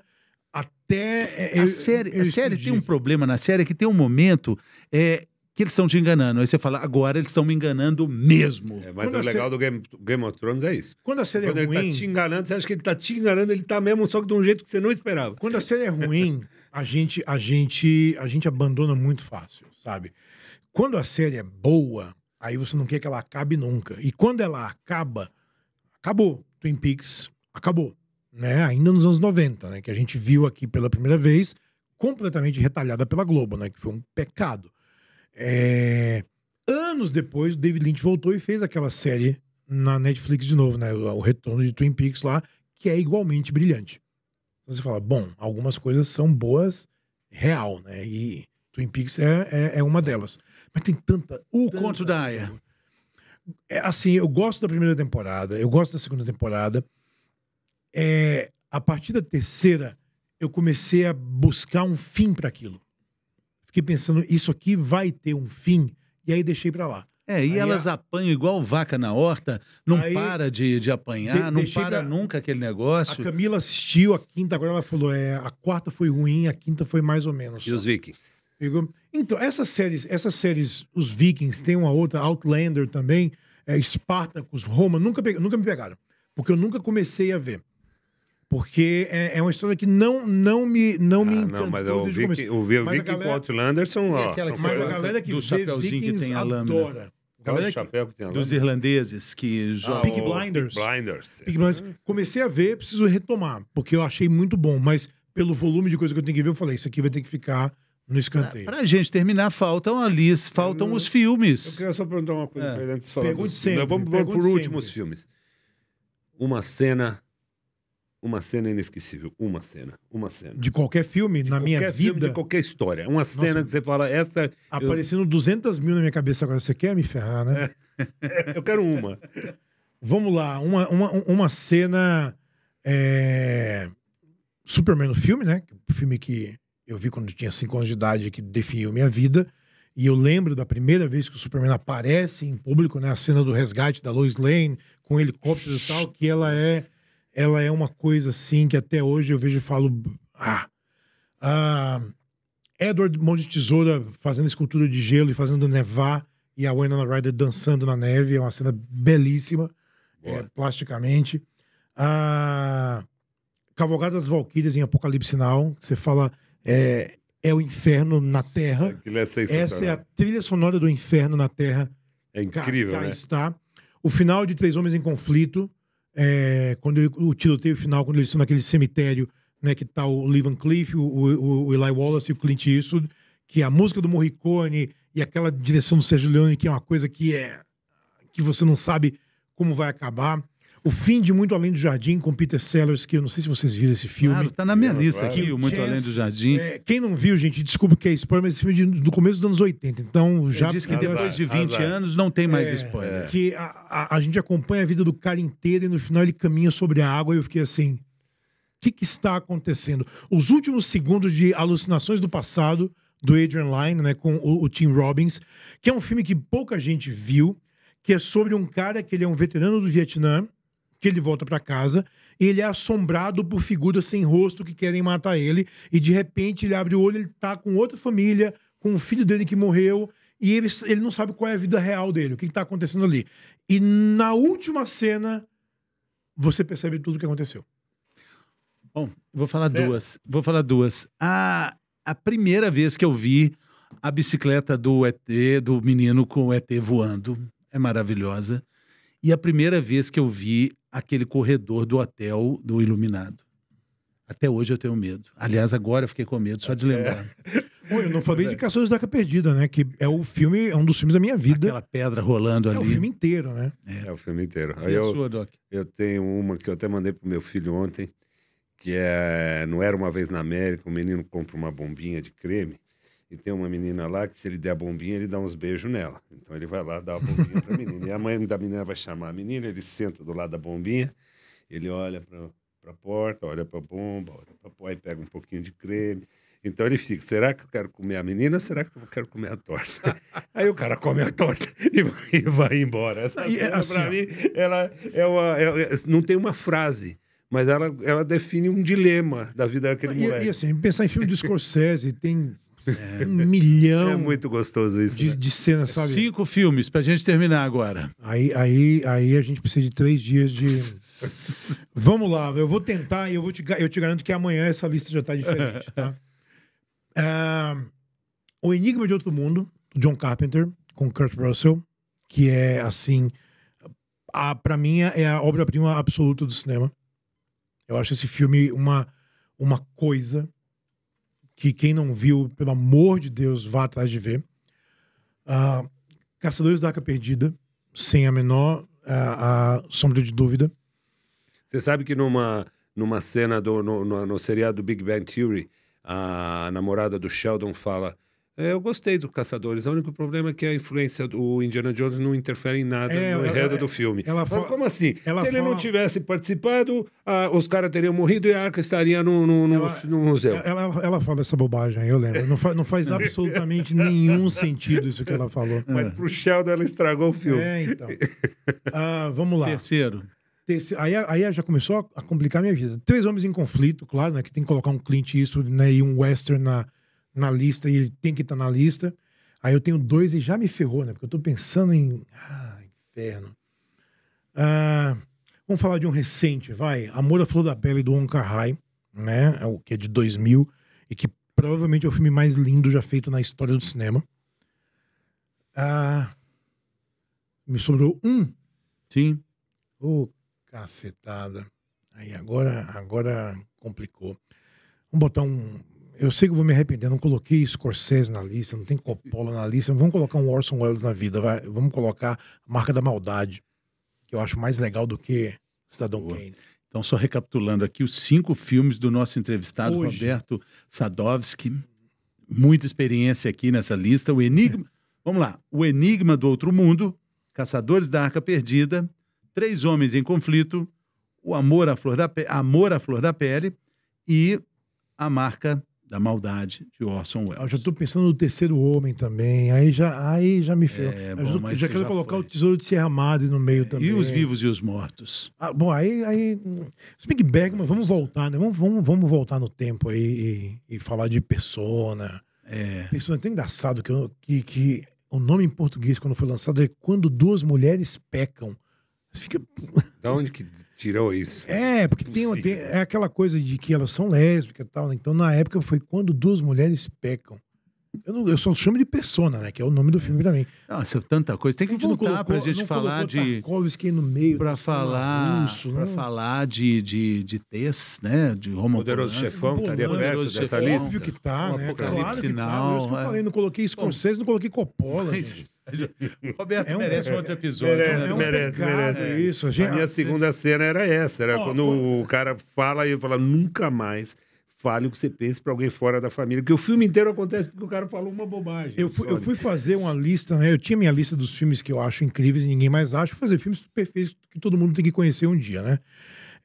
até... É, a eu, série, eu a série tem um problema na série é que tem um momento é, que eles estão te enganando. Aí você fala, agora eles estão me enganando mesmo. É, mas Quando o legal do Game, Game, of Thrones é isso. Quando a série Quando é ruim... ele tá te enganando, você acha que ele tá te enganando, ele tá mesmo, só que de um jeito que você não esperava. Quando a série é ruim, a gente, a gente, a gente abandona muito fácil, sabe? Quando a série é boa, aí você não quer que ela acabe nunca. E quando ela acaba, acabou. Twin Peaks acabou, né? Ainda nos anos 90, né? Que a gente viu aqui pela primeira vez, completamente retalhada pela Globo, né? Que foi um pecado. É... Anos depois, o David Lynch voltou e fez aquela série na Netflix de novo, né? O retorno de Twin Peaks lá, que é igualmente brilhante. Então você fala, bom, algumas coisas são boas real, né? E Twin Peaks é, é, é uma delas. Mas tem tanta. O tanta... Conto da Aya. É, assim, eu gosto da primeira temporada, eu gosto da segunda temporada. É, a partir da terceira, eu comecei a buscar um fim para aquilo fiquei pensando, isso aqui vai ter um fim, e aí deixei para lá. É, e aí, elas a... apanham igual vaca na horta, não aí, para de, de apanhar, de, não para pra... nunca aquele negócio. A Camila assistiu a quinta, agora ela falou: é, a quarta foi ruim, a quinta foi mais ou menos. E os Vikings? Então, essas séries, essas séries, os Vikings, tem uma outra, Outlander também, é, Spartacus, Roma, nunca, pe... nunca me pegaram, porque eu nunca comecei a ver. Porque é, é, uma história que não, não me não ah, me encantou não, mas eu ouvi que, eu vi, eu vi que o Outlander são... É aquela, mas a galera que do vê que tem a lâmina. adora. Galera que, dos irlandeses que jogam. Ah, Blinders. Pick Blinders. Blinders. Comecei a ver, preciso retomar, porque eu achei muito bom, mas pelo volume de coisa que eu tenho que ver, eu falei, isso aqui vai ter que ficar no escanteio. Pra, pra gente terminar, faltam ali, faltam os filmes. Eu queria só perguntar uma coisa é. antes de falar. Pergunte dos... sempre. vamos, por último os filmes. Uma cena uma cena inesquecível. Uma cena. Uma cena. De qualquer filme, de na qualquer minha filme, vida. De qualquer história. Uma Nossa, cena que você fala, essa. Aparecendo eu... 200 mil na minha cabeça agora. Você quer me ferrar, né? É. eu quero uma. Vamos lá. Uma, uma, uma cena. É... Superman no filme, né? O filme que eu vi quando tinha 5 anos de idade, que definiu minha vida. E eu lembro da primeira vez que o Superman aparece em público, né? A cena do resgate da Lois Lane com um helicóptero e tal, que ela é ela é uma coisa assim que até hoje eu vejo e falo. Ah, ah, Edward Mão de Tesoura fazendo escultura de gelo e fazendo nevar e a Winona Rider dançando na neve. É uma cena belíssima, é, plasticamente. Ah, Cavalgada das Valquírias em Apocalipse Now. Você fala, é, é o inferno na Terra. É Essa é a trilha sonora do inferno na Terra. É incrível, cá, cá né? está. O final de Três Homens em Conflito, é, quando ele, o tiroteio final, quando eles estão naquele cemitério, né, que tá o Lee Van o, o, o, Eli Wallace e o Clint Eastwood, que é a música do Morricone e aquela direção do Sergio Leone, que é uma coisa que é que você não sabe como vai acabar. O Fim de Muito Além do Jardim, com Peter Sellers, que eu não sei se vocês viram esse filme. Claro, tá na minha lista claro. aqui, o Muito Chance, Além do Jardim. É, quem não viu, gente, desculpa que é spoiler, mas esse filme é do começo dos anos 80. Então já. diz que azar, depois de 20 azar. anos não tem mais é, spoiler. Que a, a, a, gente acompanha a vida do cara inteiro e no final ele caminha sobre a água e eu fiquei assim. O que, que está acontecendo? Os últimos segundos de Alucinações do Passado, do Adrian Lyne, né, com o, o Tim Robbins, que é um filme que pouca gente viu, que é sobre um cara que ele é um veterano do Vietnã, que ele volta para casa e ele é assombrado por figuras sem rosto que querem matar ele. E de repente ele abre o olho, ele tá com outra família, com o filho dele que morreu, e ele, ele não sabe qual é a vida real dele, o que, que tá acontecendo ali. E na última cena, você percebe tudo o que aconteceu. Bom, vou falar certo. duas. Vou falar duas. A, a primeira vez que eu vi a bicicleta do ET, do menino com o ET voando, é maravilhosa. E a primeira vez que eu vi aquele corredor do hotel do Iluminado. Até hoje eu tenho medo. Aliás, agora eu fiquei com medo só de é. lembrar. É. Oi, eu não falei de é. Caçadores da Arca Perdida, né? Que é o filme, é um dos filmes da minha vida. Aquela pedra rolando é ali. É o filme inteiro, né? É, é o filme inteiro. Aí eu, sua, Doc? Eu tenho uma que eu até mandei pro meu filho ontem, que é Não Era Uma Vez na América, o menino compra uma bombinha de creme e tem uma menina lá que, se ele der a bombinha, ele dá uns beijos nela. Então ele vai lá dar a bombinha para a menina. E a mãe da menina vai chamar a menina, ele senta do lado da bombinha, ele olha para a porta, olha para a bomba, olha para a porta, aí pega um pouquinho de creme. Então ele fica: será que eu quero comer a menina ou será que eu quero comer a torta? Aí o cara come a torta e vai embora. Essa e é cena, assim, mim, ela é uma, é, é, não tem uma frase mas ela, ela define um dilema da vida daquele e, moleque. E assim, pensar em filme de Scorsese, tem é, um milhão. É muito gostoso isso. De, né? de cenas, sabe? Cinco filmes pra gente terminar agora. Aí, aí, aí a gente precisa de três dias de. Vamos lá, eu vou tentar e eu, vou te, eu te garanto que amanhã essa lista já tá diferente, tá? Uh, o Enigma de Outro Mundo, do John Carpenter, com Kurt Russell, que é assim. A, pra mim é, é a obra-prima absoluta do cinema. Eu acho esse filme uma, uma coisa que quem não viu, pelo amor de Deus, vá atrás de ver. Uh, Caçadores da Arca Perdida, sem a menor uh, sombra de dúvida. Você sabe que numa, numa cena do, no, no, no seriado Big Bang Theory, a namorada do Sheldon fala é, eu gostei do Caçadores. O único problema é que a influência do Indiana Jones não interfere em nada é, no enredo é, do filme. Ela Mas como assim? Ela Se ele não tivesse participado, os caras teriam morrido e a arca estaria no, no, no, ela, no museu. Ela, ela, fala essa bobagem, eu lembro. Não, fa, não faz é. absolutamente nenhum sentido isso que ela falou. Mas pro Sheldon ela estragou o filme. É, então. Ah, vamos lá. Terceiro. Aí, aí, já começou a complicar minha vida. Três homens em conflito, claro, né? Que tem que colocar um Clint Eastwood né, e um western na, na lista e ele tem que estar tá na lista. Aí eu tenho dois e já me ferrou, né? Porque eu tô pensando em. Ah, inferno. Ah, vamos falar de um recente, vai. Amor à Flor da Pele do Oncar Rai, né? É o que é de 2000 e que provavelmente é o filme mais lindo já feito na história do cinema. Ah, me sobrou um. Sim. Ô, oh, cacetada. Aí agora, agora complicou. Vamos botar um. Eu sei que vou me arrepender, não coloquei Scorsese na lista, não tem Coppola na lista, vamos colocar um Orson Welles na vida, vai. vamos colocar a Marca da Maldade, que eu acho mais legal do que Cidadão Boa. Kane. Então, só recapitulando aqui os cinco filmes do nosso entrevistado, Hoje. Roberto Sadovski. Muita experiência aqui nessa lista. O Enigma. Vamos lá. O Enigma do Outro Mundo, Caçadores da Arca Perdida, Três Homens em Conflito, O Amor à Flor da, Pe... Amor à Flor da Pele e A Marca da maldade de Orson Welles. Eu já estou pensando no terceiro homem também. Aí já, aí já me fez. É, já, mas já quero já colocar foi. o tesouro de Serra Madre no meio também. E os vivos e os mortos. Ah, bom, aí. aí... Speak Bergman, vamos voltar, né? Vamos, vamos, vamos voltar no tempo aí e, e falar de persona. É. Persona é tão engraçado que, eu, que, que o nome em português, quando foi lançado, é Quando Duas Mulheres Pecam. Fica... Da onde que tirou isso. É, porque tem, tem, é aquela coisa de que elas são lésbicas e tal. Né? Então, na época, foi quando duas mulheres pecam. Eu, não, eu, só chamo de Persona, né? Que é o nome do filme também Nossa, ah, tanta coisa. Tem que não voltar colocou, pra gente falar de. Tarkovsky no meio. Pra tá falar. Russo, pra não. falar de, de, de texto, né? De Roman Poderoso Chefão, estaria perto dessa Chefão. lista. Óbvio que tá, né? Apocalipse claro que tá, não, tá. Eu, é. eu falei, não coloquei Scorsese, não coloquei Coppola. Mas... Roberto é um, merece um outro episódio. Né? Merece, né? é um merece, merece. É. Isso, a, gente... a minha segunda cena era essa, era oh, quando pô. o cara fala e fala nunca mais fale o que você pensa para alguém fora da família. Porque o filme inteiro acontece porque o cara falou uma bobagem. Eu fui, eu fui fazer uma lista, né? Eu tinha minha lista dos filmes que eu acho incríveis e ninguém mais acha. Fazer filmes perfeitos que todo mundo tem que conhecer um dia, né?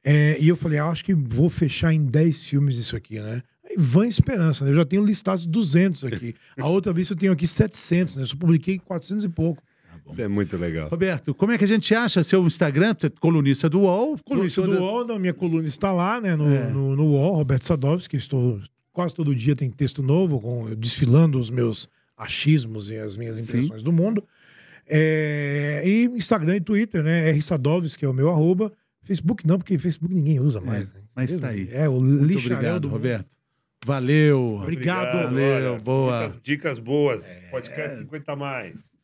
É, e eu falei, ah, acho que vou fechar em 10 filmes isso aqui, né? Aí vã esperança, né? Eu já tenho listados 200 aqui. A outra vez eu tenho aqui 700, né? Eu só publiquei 400 e pouco. Isso é muito legal. Roberto, como é que a gente acha seu Instagram? Você é colunista do UOL. Colunista toda... do UOL, não, minha coluna está lá, né? No, é. no, no UOL, Roberto Sadovski, estou quase todo dia tem texto novo, com, desfilando os meus achismos e as minhas impressões Sim. do mundo. É, e Instagram e Twitter, né? R Sadovski, que é o meu arroba. Facebook não, porque Facebook ninguém usa é, mais. É, né? mas está aí. É, o Muito obrigado, Roberto. Valeu. Obrigado. obrigado. Valeu, boa. Dicas, dicas boas. É... Podcast 50 mais.